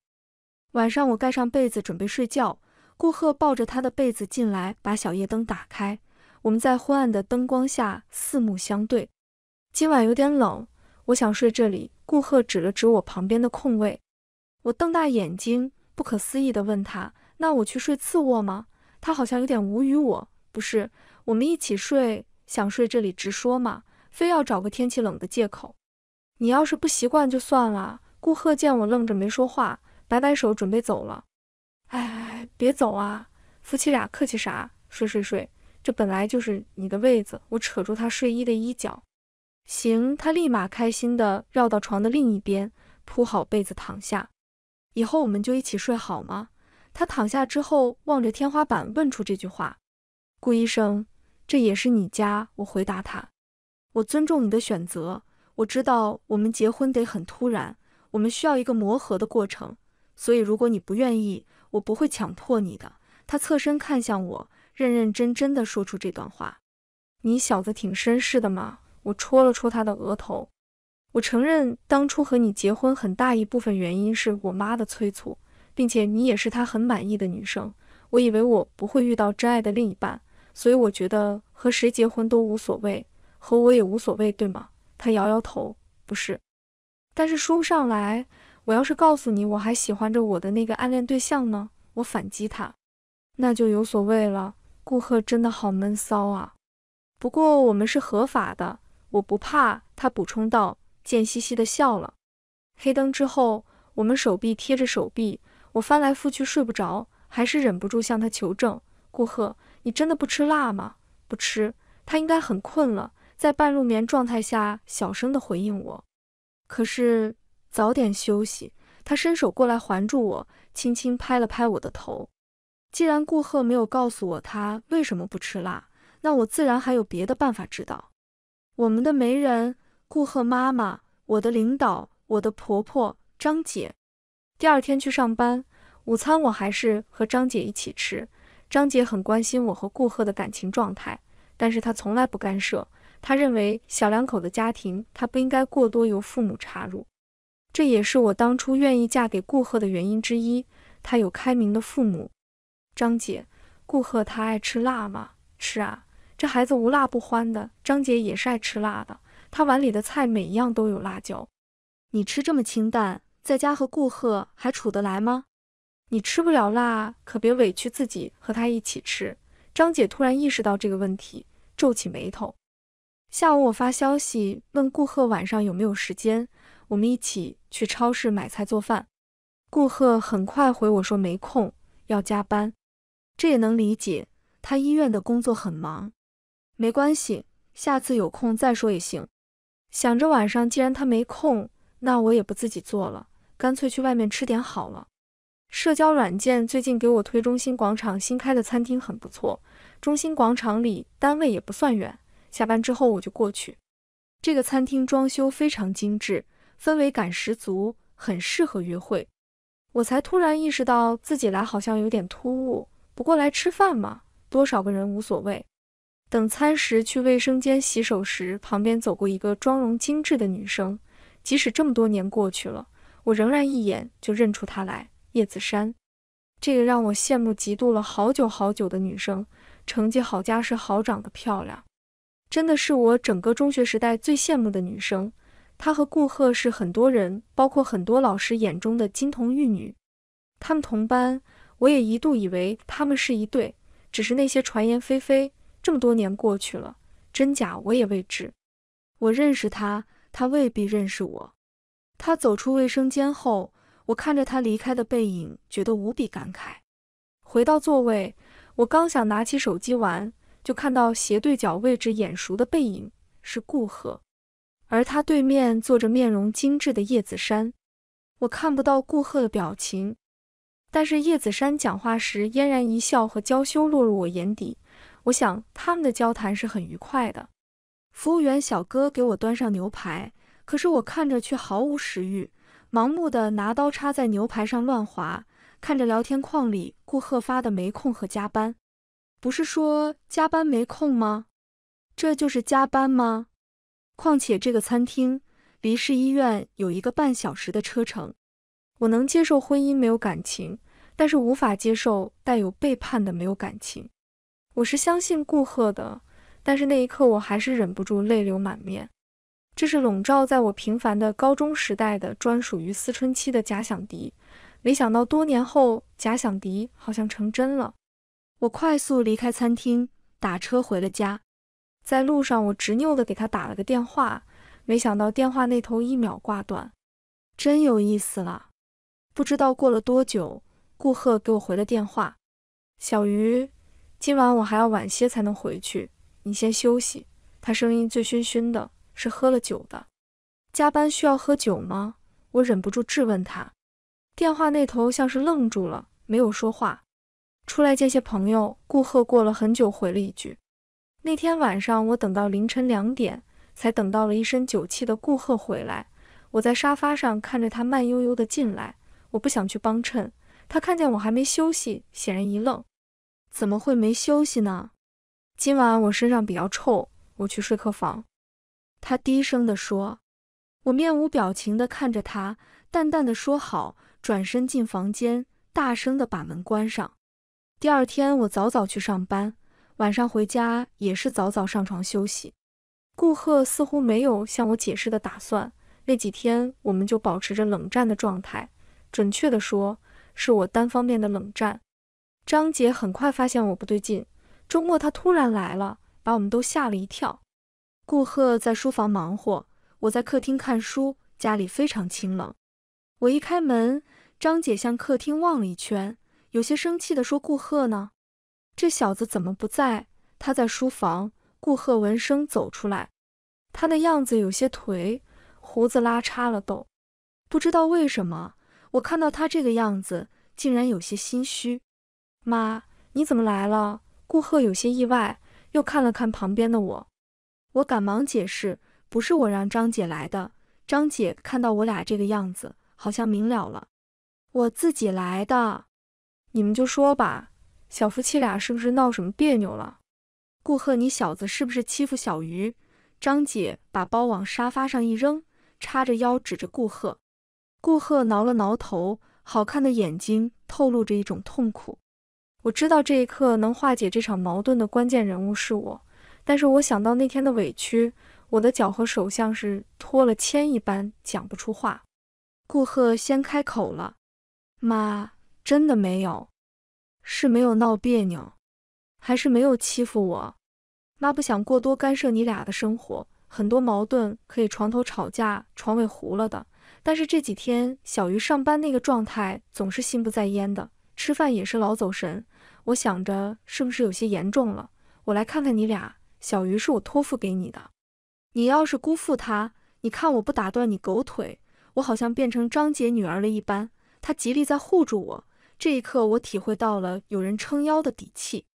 晚上我盖上被子准备睡觉，顾赫抱着他的被子进来，把小夜灯打开。我们在昏暗的灯光下四目相对。今晚有点冷，我想睡这里。顾赫指了指我旁边的空位，我瞪大眼睛，不可思议地问他：“那我去睡次卧吗？”他好像有点无语。我不是，我们一起睡，想睡这里直说嘛，非要找个天气冷的借口。你要是不习惯就算了。顾赫见我愣着没说话。摆摆手，准备走了。哎，别走啊！夫妻俩客气啥？睡睡睡，这本来就是你的位子。我扯住他睡衣的衣角。行，他立马开心的绕到床的另一边，铺好被子躺下。以后我们就一起睡好吗？他躺下之后，望着天花板问出这句话。顾医生，这也是你家。我回答他，我尊重你的选择。我知道我们结婚得很突然，我们需要一个磨合的过程。所以，如果你不愿意，我不会强迫你的。他侧身看向我，认认真真的说出这段话。你小子挺绅士的嘛！我戳了戳他的额头。我承认，当初和你结婚很大一部分原因是我妈的催促，并且你也是她很满意的女生。我以为我不会遇到真爱的另一半，所以我觉得和谁结婚都无所谓，和我也无所谓，对吗？他摇摇头，不是。但是说不上来。我要是告诉你我还喜欢着我的那个暗恋对象呢，我反击他，那就有所谓了。顾鹤真的好闷骚啊，不过我们是合法的，我不怕。他补充道，贱兮兮的笑了。黑灯之后，我们手臂贴着手臂，我翻来覆去睡不着，还是忍不住向他求证：顾鹤，你真的不吃辣吗？不吃。他应该很困了，在半入眠状态下小声的回应我。可是。早点休息。他伸手过来环住我，轻轻拍了拍我的头。既然顾贺没有告诉我他为什么不吃辣，那我自然还有别的办法知道。我们的媒人顾贺妈妈，我的领导，我的婆婆张姐。第二天去上班，午餐我还是和张姐一起吃。张姐很关心我和顾贺的感情状态，但是她从来不干涉。她认为小两口的家庭，她不应该过多由父母插入。这也是我当初愿意嫁给顾贺的原因之一。他有开明的父母。张姐，顾贺他爱吃辣吗？吃啊，这孩子无辣不欢的。张姐也是爱吃辣的，他碗里的菜每一样都有辣椒。你吃这么清淡，在家和顾贺还处得来吗？你吃不了辣，可别委屈自己和他一起吃。张姐突然意识到这个问题，皱起眉头。下午我发消息问顾贺晚上有没有时间。我们一起去超市买菜做饭。顾贺很快回我说没空，要加班。这也能理解，他医院的工作很忙。没关系，下次有空再说也行。想着晚上既然他没空，那我也不自己做了，干脆去外面吃点好了。社交软件最近给我推中心广场新开的餐厅很不错，中心广场里单位也不算远。下班之后我就过去。这个餐厅装修非常精致。氛围感十足，很适合约会。我才突然意识到自己来好像有点突兀，不过来吃饭嘛，多少个人无所谓。等餐时去卫生间洗手时，旁边走过一个妆容精致的女生，即使这么多年过去了，我仍然一眼就认出她来——叶子珊，这个让我羡慕嫉妒了好久好久的女生，成绩好，家世好，长得漂亮，真的是我整个中学时代最羡慕的女生。他和顾鹤是很多人，包括很多老师眼中的金童玉女。他们同班，我也一度以为他们是一对。只是那些传言非非，这么多年过去了，真假我也未知。我认识他，他未必认识我。他走出卫生间后，我看着他离开的背影，觉得无比感慨。回到座位，我刚想拿起手机玩，就看到斜对角位置眼熟的背影，是顾鹤。而他对面坐着面容精致的叶子珊，我看不到顾贺的表情，但是叶子珊讲话时嫣然一笑和娇羞落入我眼底。我想他们的交谈是很愉快的。服务员小哥给我端上牛排，可是我看着却毫无食欲，盲目的拿刀插在牛排上乱划。看着聊天框里顾贺发的没空和加班，不是说加班没空吗？这就是加班吗？况且这个餐厅离市医院有一个半小时的车程。我能接受婚姻没有感情，但是无法接受带有背叛的没有感情。我是相信顾贺的，但是那一刻我还是忍不住泪流满面。这是笼罩在我平凡的高中时代的专属于思春期的假想敌。没想到多年后，假想敌好像成真了。我快速离开餐厅，打车回了家。在路上，我执拗地给他打了个电话，没想到电话那头一秒挂断，真有意思了。不知道过了多久，顾贺给我回了电话：“小鱼，今晚我还要晚些才能回去，你先休息。”他声音醉醺醺的，是喝了酒的。加班需要喝酒吗？我忍不住质问他。电话那头像是愣住了，没有说话。出来见些朋友，顾贺过了很久回了一句。那天晚上，我等到凌晨两点，才等到了一身酒气的顾鹤回来。我在沙发上看着他慢悠悠的进来，我不想去帮衬。他看见我还没休息，显然一愣：“怎么会没休息呢？”今晚我身上比较臭，我去睡客房。”他低声的说。我面无表情的看着他，淡淡的说：“好。”转身进房间，大声的把门关上。第二天，我早早去上班。晚上回家也是早早上床休息。顾贺似乎没有向我解释的打算，那几天我们就保持着冷战的状态，准确的说是我单方面的冷战。张姐很快发现我不对劲，周末她突然来了，把我们都吓了一跳。顾贺在书房忙活，我在客厅看书，家里非常清冷。我一开门，张姐向客厅望了一圈，有些生气地说：“顾贺呢？”这小子怎么不在？他在书房。顾鹤闻声走出来，他的样子有些颓，胡子拉碴了都。不知道为什么，我看到他这个样子，竟然有些心虚。妈，你怎么来了？顾鹤有些意外，又看了看旁边的我。我赶忙解释，不是我让张姐来的。张姐看到我俩这个样子，好像明了了。我自己来的，你们就说吧。小夫妻俩是不是闹什么别扭了？顾贺，你小子是不是欺负小鱼？张姐把包往沙发上一扔，叉着腰指着顾贺。顾贺挠了挠头，好看的眼睛透露着一种痛苦。我知道这一刻能化解这场矛盾的关键人物是我，但是我想到那天的委屈，我的脚和手像是脱了铅一般，讲不出话。顾贺先开口了：“妈，真的没有。”是没有闹别扭，还是没有欺负我？妈不想过多干涉你俩的生活，很多矛盾可以床头吵架床尾和了的。但是这几天小鱼上班那个状态总是心不在焉的，吃饭也是老走神。我想着是不是有些严重了？我来看看你俩。小鱼是我托付给你的，你要是辜负他，你看我不打断你狗腿！我好像变成张姐女儿了一般，他极力在护住我。这一刻，我体会到了有人撑腰的底气。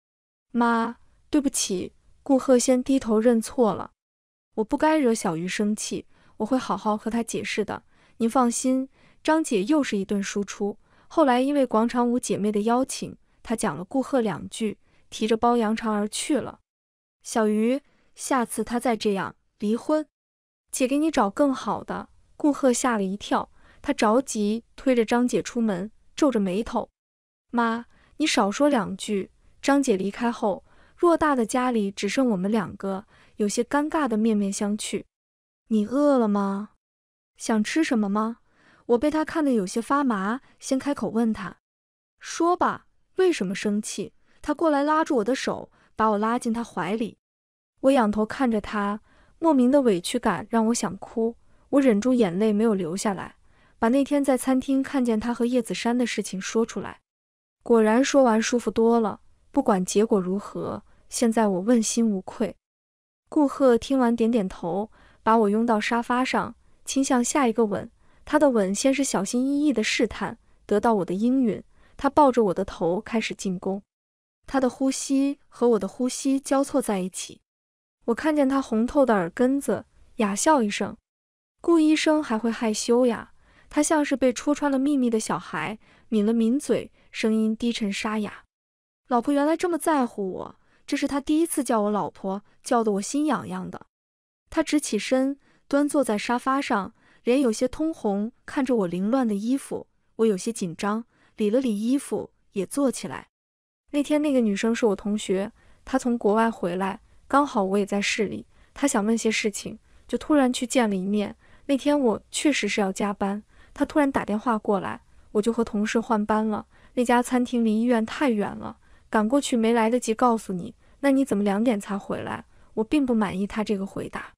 妈，对不起，顾贺先低头认错了，我不该惹小鱼生气，我会好好和他解释的。您放心。张姐又是一顿输出。后来因为广场舞姐妹的邀请，她讲了顾贺两句，提着包扬长而去了。小鱼，下次他再这样，离婚。姐给你找更好的。顾贺吓了一跳，他着急推着张姐出门，皱着眉头。妈，你少说两句。张姐离开后，偌大的家里只剩我们两个，有些尴尬的面面相觑。你饿了吗？想吃什么吗？我被他看得有些发麻，先开口问他，说吧，为什么生气？他过来拉住我的手，把我拉进他怀里。我仰头看着他，莫名的委屈感让我想哭，我忍住眼泪没有流下来，把那天在餐厅看见他和叶子山的事情说出来。果然，说完舒服多了。不管结果如何，现在我问心无愧。顾鹤听完，点点头，把我拥到沙发上，倾向下一个吻。他的吻先是小心翼翼地试探，得到我的应允，他抱着我的头开始进攻。他的呼吸和我的呼吸交错在一起，我看见他红透的耳根子，哑笑一声：“顾医生还会害羞呀？”他像是被戳穿了秘密的小孩，抿了抿嘴。声音低沉沙哑，老婆原来这么在乎我，这是他第一次叫我老婆，叫得我心痒痒的。他直起身，端坐在沙发上，脸有些通红，看着我凌乱的衣服，我有些紧张，理了理衣服，也坐起来。那天那个女生是我同学，她从国外回来，刚好我也在市里，她想问些事情，就突然去见了一面。那天我确实是要加班，她突然打电话过来，我就和同事换班了。那家餐厅离医院太远了，赶过去没来得及告诉你。那你怎么两点才回来？我并不满意他这个回答。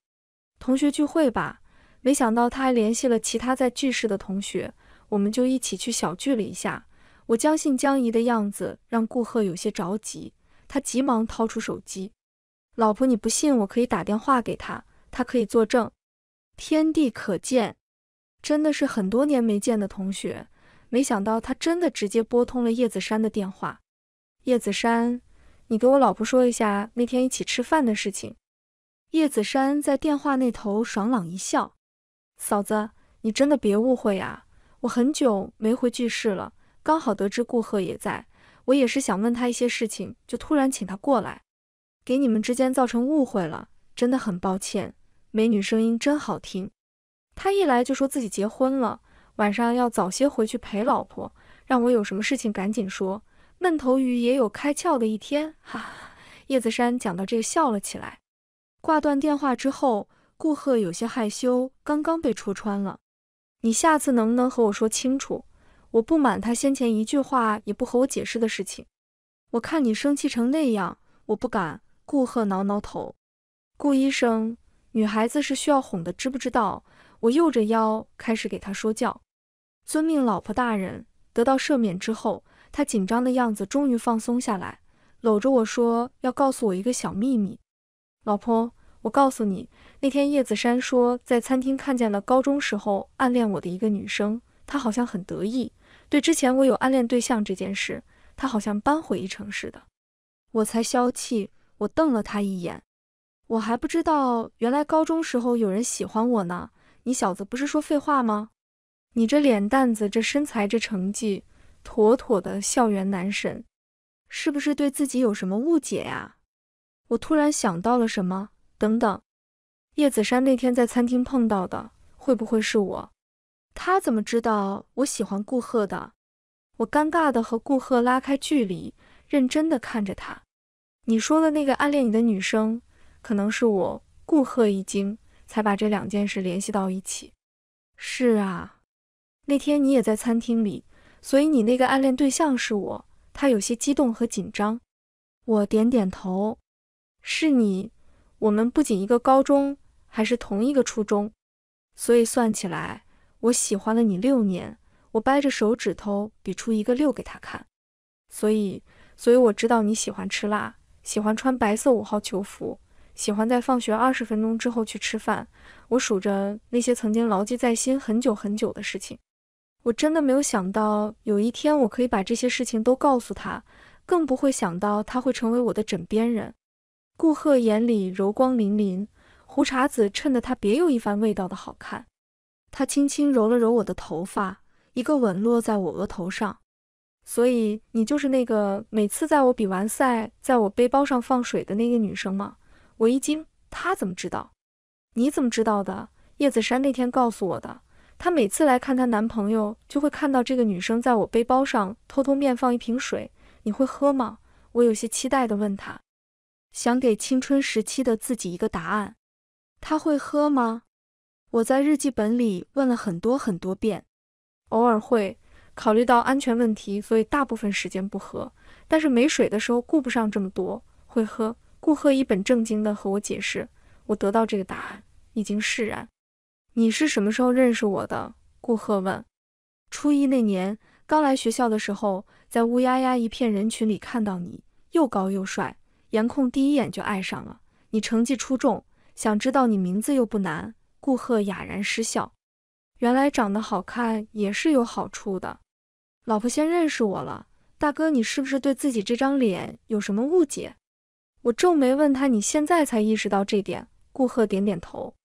同学聚会吧，没想到他还联系了其他在聚室的同学，我们就一起去小聚了一下。我将信将疑的样子让顾贺有些着急，他急忙掏出手机。老婆，你不信我可以打电话给他，他可以作证，天地可鉴。真的是很多年没见的同学。没想到他真的直接拨通了叶子山的电话。叶子山，你给我老婆说一下那天一起吃饭的事情。叶子山在电话那头爽朗一笑：“嫂子，你真的别误会啊，我很久没回聚市了，刚好得知顾贺也在，我也是想问他一些事情，就突然请他过来，给你们之间造成误会了，真的很抱歉。美女声音真好听，他一来就说自己结婚了。”晚上要早些回去陪老婆，让我有什么事情赶紧说。闷头鱼也有开窍的一天哈。叶子山讲到这笑了起来。挂断电话之后，顾鹤有些害羞，刚刚被戳穿了。你下次能不能和我说清楚？我不满他先前一句话也不和我解释的事情。我看你生气成那样，我不敢。顾鹤挠挠头。顾医生，女孩子是需要哄的，知不知道？我又着腰开始给他说教。遵命，老婆大人。得到赦免之后，他紧张的样子终于放松下来，搂着我说：“要告诉我一个小秘密。”老婆，我告诉你，那天叶子山说在餐厅看见了高中时候暗恋我的一个女生，她好像很得意。对之前我有暗恋对象这件事，她好像扳回一城似的。我才消气，我瞪了他一眼。我还不知道，原来高中时候有人喜欢我呢。你小子不是说废话吗？你这脸蛋子，这身材，这成绩，妥妥的校园男神，是不是对自己有什么误解呀？我突然想到了什么，等等，叶子珊那天在餐厅碰到的，会不会是我？他怎么知道我喜欢顾赫的？我尴尬的和顾赫拉开距离，认真的看着他。你说的那个暗恋你的女生，可能是我。顾赫一惊，才把这两件事联系到一起。是啊。那天你也在餐厅里，所以你那个暗恋对象是我。他有些激动和紧张，我点点头，是你。我们不仅一个高中，还是同一个初中，所以算起来，我喜欢了你六年。我掰着手指头比出一个六给他看。所以，所以我知道你喜欢吃辣，喜欢穿白色五号球服，喜欢在放学二十分钟之后去吃饭。我数着那些曾经牢记在心很久很久的事情。我真的没有想到有一天我可以把这些事情都告诉他，更不会想到他会成为我的枕边人。顾赫眼里柔光粼粼，胡茬子衬得他别有一番味道的好看。他轻轻揉了揉我的头发，一个吻落在我额头上。所以你就是那个每次在我比完赛，在我背包上放水的那个女生吗？我一惊，他怎么知道？你怎么知道的？叶子珊那天告诉我的。她每次来看她男朋友，就会看到这个女生在我背包上偷偷面放一瓶水。你会喝吗？我有些期待地问她，想给青春时期的自己一个答案。她会喝吗？我在日记本里问了很多很多遍。偶尔会考虑到安全问题，所以大部分时间不喝。但是没水的时候顾不上这么多，会喝。顾赫一本正经地和我解释，我得到这个答案已经释然。你是什么时候认识我的？顾贺问。初一那年，刚来学校的时候，在乌压压一片人群里看到你，又高又帅，颜控第一眼就爱上了。你成绩出众，想知道你名字又不难。顾贺哑然失笑，原来长得好看也是有好处的。老婆先认识我了，大哥，你是不是对自己这张脸有什么误解？我皱眉问他，你现在才意识到这点？顾贺点点头。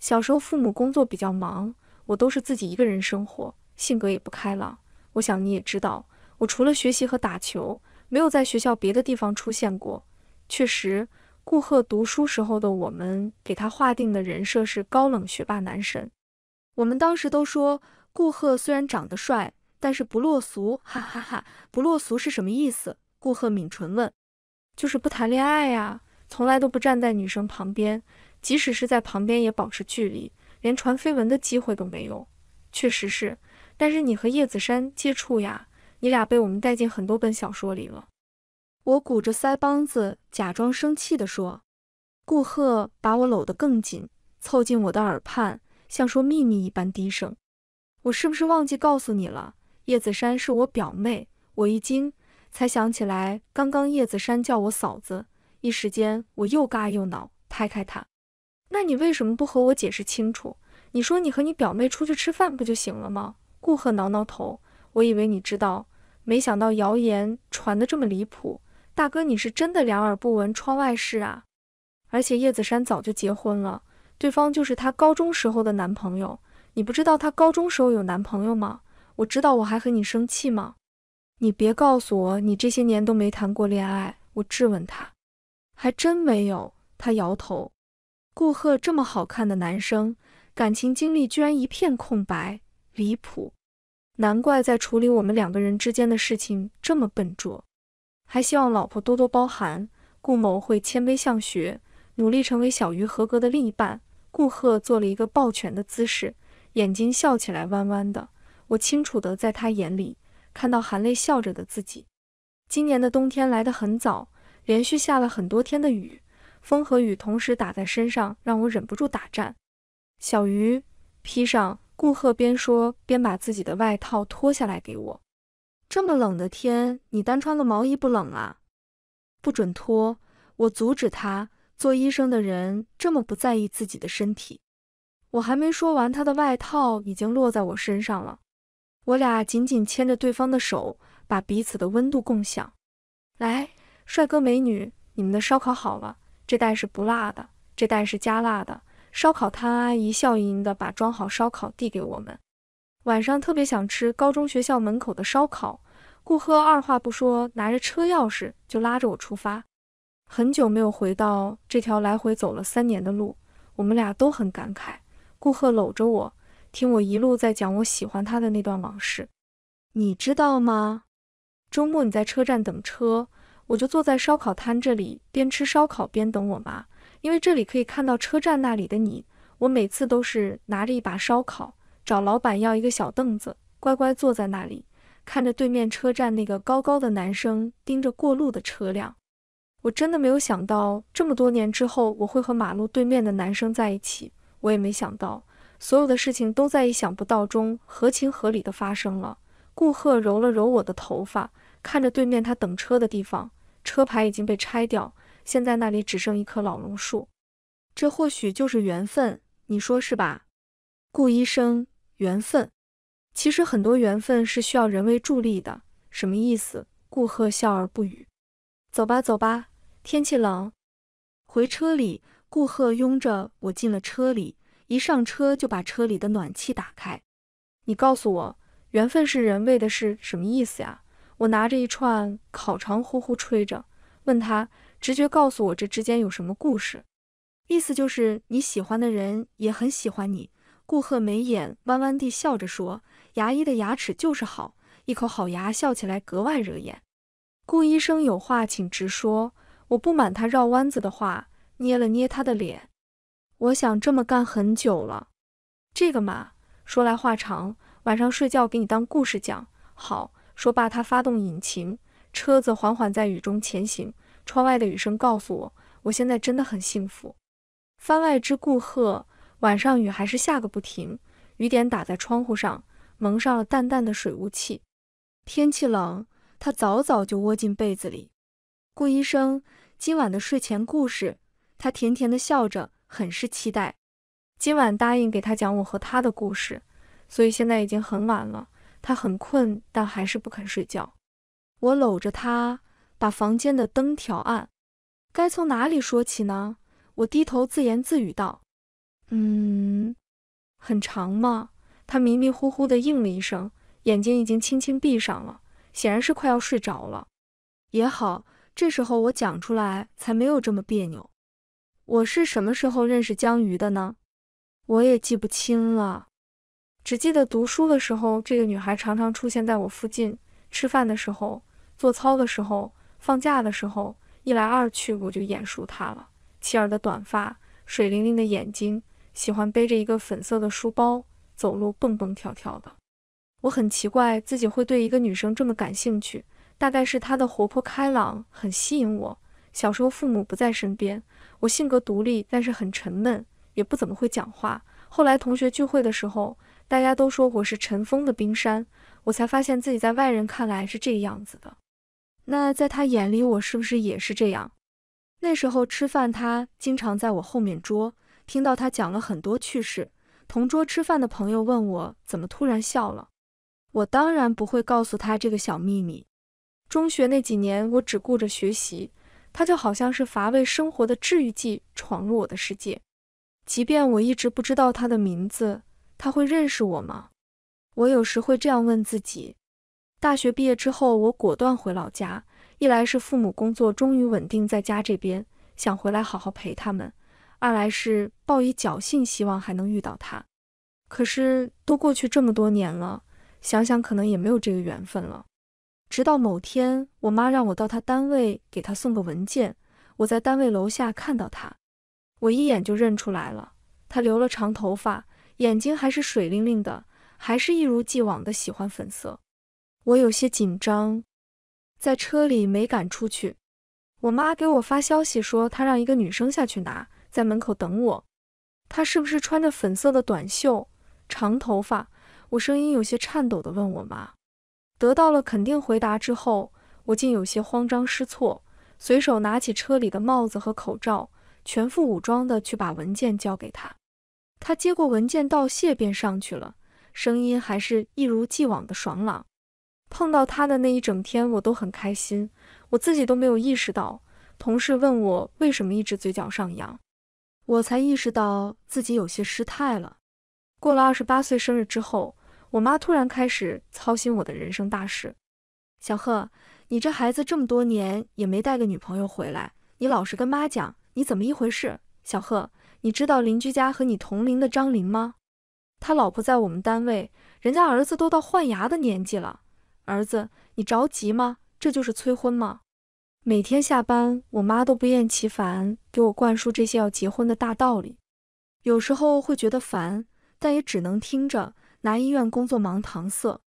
小时候父母工作比较忙，我都是自己一个人生活，性格也不开朗。我想你也知道，我除了学习和打球，没有在学校别的地方出现过。确实，顾赫读书时候的我们给他划定的人设是高冷学霸男神。我们当时都说，顾赫虽然长得帅，但是不落俗。哈哈哈，不落俗是什么意思？顾赫抿唇问，就是不谈恋爱呀，从来都不站在女生旁边。即使是在旁边，也保持距离，连传绯闻的机会都没有。确实是，但是你和叶子山接触呀，你俩被我们带进很多本小说里了。我鼓着腮帮子，假装生气地说：“顾贺，把我搂得更紧，凑近我的耳畔，像说秘密一般低声：我是不是忘记告诉你了？叶子山是我表妹。”我一惊，才想起来刚刚叶子山叫我嫂子，一时间我又尬又恼，拍开他。那你为什么不和我解释清楚？你说你和你表妹出去吃饭不就行了吗？顾赫挠挠头，我以为你知道，没想到谣言传得这么离谱。大哥，你是真的两耳不闻窗外事啊？而且叶子珊早就结婚了，对方就是她高中时候的男朋友。你不知道她高中时候有男朋友吗？我知道我还和你生气吗？你别告诉我你这些年都没谈过恋爱。我质问他，还真没有。他摇头。顾贺这么好看的男生，感情经历居然一片空白，离谱，难怪在处理我们两个人之间的事情这么笨拙，还希望老婆多多包涵，顾某会谦卑向学，努力成为小鱼合格的另一半。顾贺做了一个抱拳的姿势，眼睛笑起来弯弯的，我清楚的在他眼里看到含泪笑着的自己。今年的冬天来得很早，连续下了很多天的雨。风和雨同时打在身上，让我忍不住打颤。小鱼披上，顾鹤边说边把自己的外套脱下来给我。这么冷的天，你单穿个毛衣不冷啊？不准脱！我阻止他。做医生的人这么不在意自己的身体？我还没说完，他的外套已经落在我身上了。我俩紧紧牵着对方的手，把彼此的温度共享。来，帅哥美女，你们的烧烤好了。这袋是不辣的，这袋是加辣的。烧烤摊阿姨笑盈盈地把装好烧烤递给我们。晚上特别想吃高中学校门口的烧烤，顾赫二话不说，拿着车钥匙就拉着我出发。很久没有回到这条来回走了三年的路，我们俩都很感慨。顾赫搂着我，听我一路在讲我喜欢他的那段往事。你知道吗？周末你在车站等车。我就坐在烧烤摊这里，边吃烧烤边等我妈，因为这里可以看到车站那里的你。我每次都是拿着一把烧烤，找老板要一个小凳子，乖乖坐在那里，看着对面车站那个高高的男生盯着过路的车辆。我真的没有想到，这么多年之后我会和马路对面的男生在一起。我也没想到，所有的事情都在意想不到中合情合理的发生了。顾赫揉了揉我的头发，看着对面他等车的地方。车牌已经被拆掉，现在那里只剩一棵老榕树，这或许就是缘分，你说是吧？顾医生，缘分，其实很多缘分是需要人为助力的，什么意思？顾鹤笑而不语。走吧，走吧，天气冷。回车里，顾鹤拥着我进了车里，一上车就把车里的暖气打开。你告诉我，缘分是人为的是什么意思呀？我拿着一串烤肠，呼呼吹着，问他。直觉告诉我，这之间有什么故事？意思就是你喜欢的人也很喜欢你。顾鹤眉眼弯弯地笑着说：“牙医的牙齿就是好，一口好牙，笑起来格外惹眼。”顾医生有话请直说。我不满他绕弯子的话，捏了捏他的脸。我想这么干很久了。这个嘛，说来话长。晚上睡觉给你当故事讲，好。说罢，他发动引擎，车子缓缓在雨中前行。窗外的雨声告诉我，我现在真的很幸福。番外之顾鹤，晚上雨还是下个不停，雨点打在窗户上，蒙上了淡淡的水雾气。天气冷，他早早就窝进被子里。顾医生，今晚的睡前故事，他甜甜的笑着，很是期待。今晚答应给他讲我和他的故事，所以现在已经很晚了。他很困，但还是不肯睡觉。我搂着他，把房间的灯调暗。该从哪里说起呢？我低头自言自语道：“嗯，很长吗？”他迷迷糊糊地应了一声，眼睛已经轻轻闭上了，显然是快要睡着了。也好，这时候我讲出来才没有这么别扭。我是什么时候认识江鱼的呢？我也记不清了。只记得读书的时候，这个女孩常常出现在我附近。吃饭的时候，做操的时候，放假的时候，一来二去我就眼熟她了。齐耳的短发，水灵灵的眼睛，喜欢背着一个粉色的书包，走路蹦蹦跳跳的。我很奇怪自己会对一个女生这么感兴趣，大概是她的活泼开朗很吸引我。小时候父母不在身边，我性格独立，但是很沉闷，也不怎么会讲话。后来同学聚会的时候。大家都说我是尘封的冰山，我才发现自己在外人看来是这个样子的。那在他眼里，我是不是也是这样？那时候吃饭，他经常在我后面桌，听到他讲了很多趣事。同桌吃饭的朋友问我怎么突然笑了，我当然不会告诉他这个小秘密。中学那几年，我只顾着学习，他就好像是乏味生活的治愈剂，闯入我的世界。即便我一直不知道他的名字。他会认识我吗？我有时会这样问自己。大学毕业之后，我果断回老家，一来是父母工作终于稳定在家这边，想回来好好陪他们；二来是抱以侥幸，希望还能遇到他。可是都过去这么多年了，想想可能也没有这个缘分了。直到某天，我妈让我到她单位给她送个文件，我在单位楼下看到她，我一眼就认出来了，她留了长头发。眼睛还是水灵灵的，还是一如既往的喜欢粉色。我有些紧张，在车里没敢出去。我妈给我发消息说，她让一个女生下去拿，在门口等我。她是不是穿着粉色的短袖，长头发？我声音有些颤抖地问我妈。得到了肯定回答之后，我竟有些慌张失措，随手拿起车里的帽子和口罩，全副武装地去把文件交给她。他接过文件，道谢，便上去了，声音还是一如既往的爽朗。碰到他的那一整天，我都很开心，我自己都没有意识到。同事问我为什么一直嘴角上扬，我才意识到自己有些失态了。过了二十八岁生日之后，我妈突然开始操心我的人生大事。小贺，你这孩子这么多年也没带个女朋友回来，你老实跟妈讲，你怎么一回事？小贺。你知道邻居家和你同龄的张林吗？他老婆在我们单位，人家儿子都到换牙的年纪了。儿子，你着急吗？这就是催婚吗？每天下班，我妈都不厌其烦给我灌输这些要结婚的大道理。有时候会觉得烦，但也只能听着，拿医院工作忙搪塞。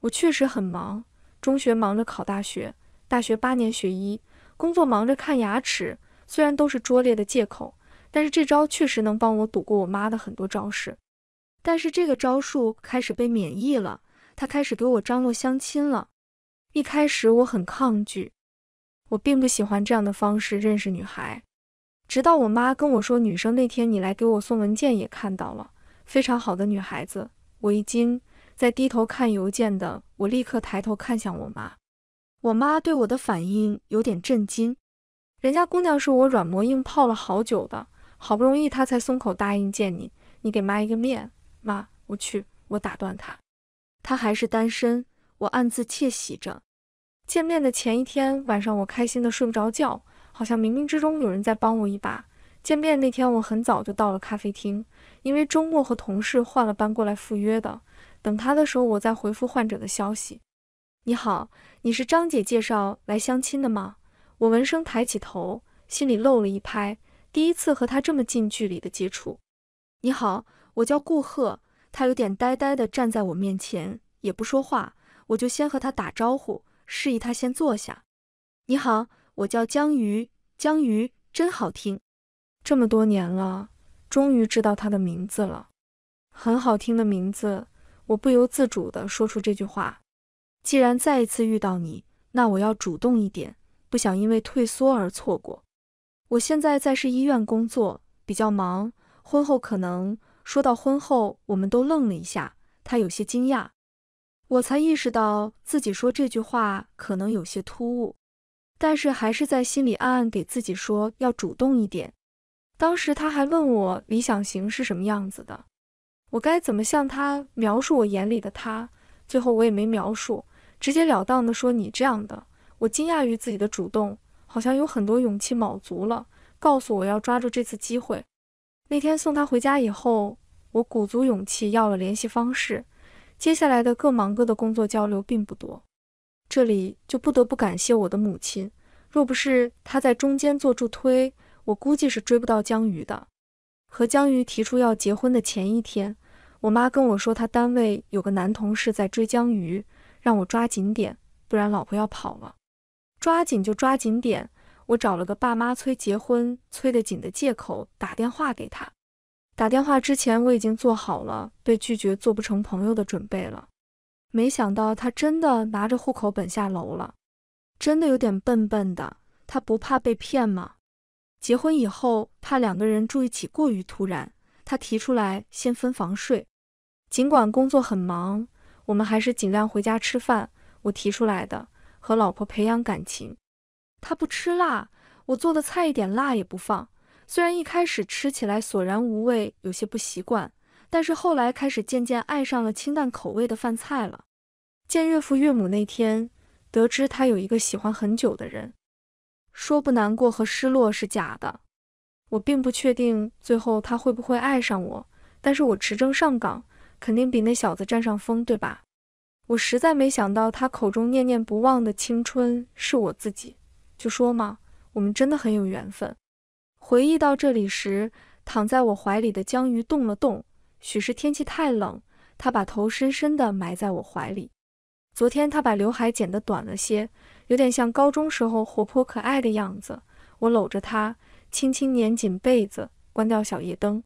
我确实很忙，中学忙着考大学，大学八年学医，工作忙着看牙齿，虽然都是拙劣的借口。但是这招确实能帮我躲过我妈的很多招式，但是这个招数开始被免疫了，她开始给我张罗相亲了。一开始我很抗拒，我并不喜欢这样的方式认识女孩。直到我妈跟我说女生那天你来给我送文件也看到了，非常好的女孩子。我一惊，在低头看邮件的我立刻抬头看向我妈，我妈对我的反应有点震惊，人家姑娘是我软磨硬泡了好久的。好不容易他才松口答应见你，你给妈一个面。妈，我去，我打断他。他还是单身，我暗自窃喜着。见面的前一天晚上，我开心的睡不着觉，好像冥冥之中有人在帮我一把。见面那天，我很早就到了咖啡厅，因为周末和同事换了班过来赴约的。等他的时候，我在回复患者的消息。你好，你是张姐介绍来相亲的吗？我闻声抬起头，心里漏了一拍。第一次和他这么近距离的接触，你好，我叫顾鹤。他有点呆呆的站在我面前，也不说话。我就先和他打招呼，示意他先坐下。你好，我叫江鱼，江鱼真好听。这么多年了，终于知道他的名字了，很好听的名字。我不由自主的说出这句话。既然再一次遇到你，那我要主动一点，不想因为退缩而错过。我现在在市医院工作，比较忙。婚后可能说到婚后，我们都愣了一下，他有些惊讶。我才意识到自己说这句话可能有些突兀，但是还是在心里暗暗给自己说要主动一点。当时他还问我理想型是什么样子的，我该怎么向他描述我眼里的他？最后我也没描述，直截了当的说你这样的。我惊讶于自己的主动。好像有很多勇气卯足了，告诉我要抓住这次机会。那天送他回家以后，我鼓足勇气要了联系方式。接下来的各忙各的工作交流并不多，这里就不得不感谢我的母亲，若不是她在中间做助推，我估计是追不到江鱼的。和江鱼提出要结婚的前一天，我妈跟我说她单位有个男同事在追江鱼，让我抓紧点，不然老婆要跑了。抓紧就抓紧点。我找了个爸妈催结婚、催得紧的借口打电话给他。打电话之前我已经做好了被拒绝、做不成朋友的准备了。没想到他真的拿着户口本下楼了，真的有点笨笨的。他不怕被骗吗？结婚以后怕两个人住一起过于突然，他提出来先分房睡。尽管工作很忙，我们还是尽量回家吃饭。我提出来的。和老婆培养感情，他不吃辣，我做的菜一点辣也不放。虽然一开始吃起来索然无味，有些不习惯，但是后来开始渐渐爱上了清淡口味的饭菜了。见岳父岳母那天，得知他有一个喜欢很久的人，说不难过和失落是假的。我并不确定最后他会不会爱上我，但是我持证上岗，肯定比那小子占上风，对吧？我实在没想到，他口中念念不忘的青春是我自己。就说嘛，我们真的很有缘分。回忆到这里时，躺在我怀里的江鱼动了动，许是天气太冷，他把头深深地埋在我怀里。昨天他把刘海剪得短了些，有点像高中时候活泼可爱的样子。我搂着他，轻轻捏紧被子，关掉小夜灯。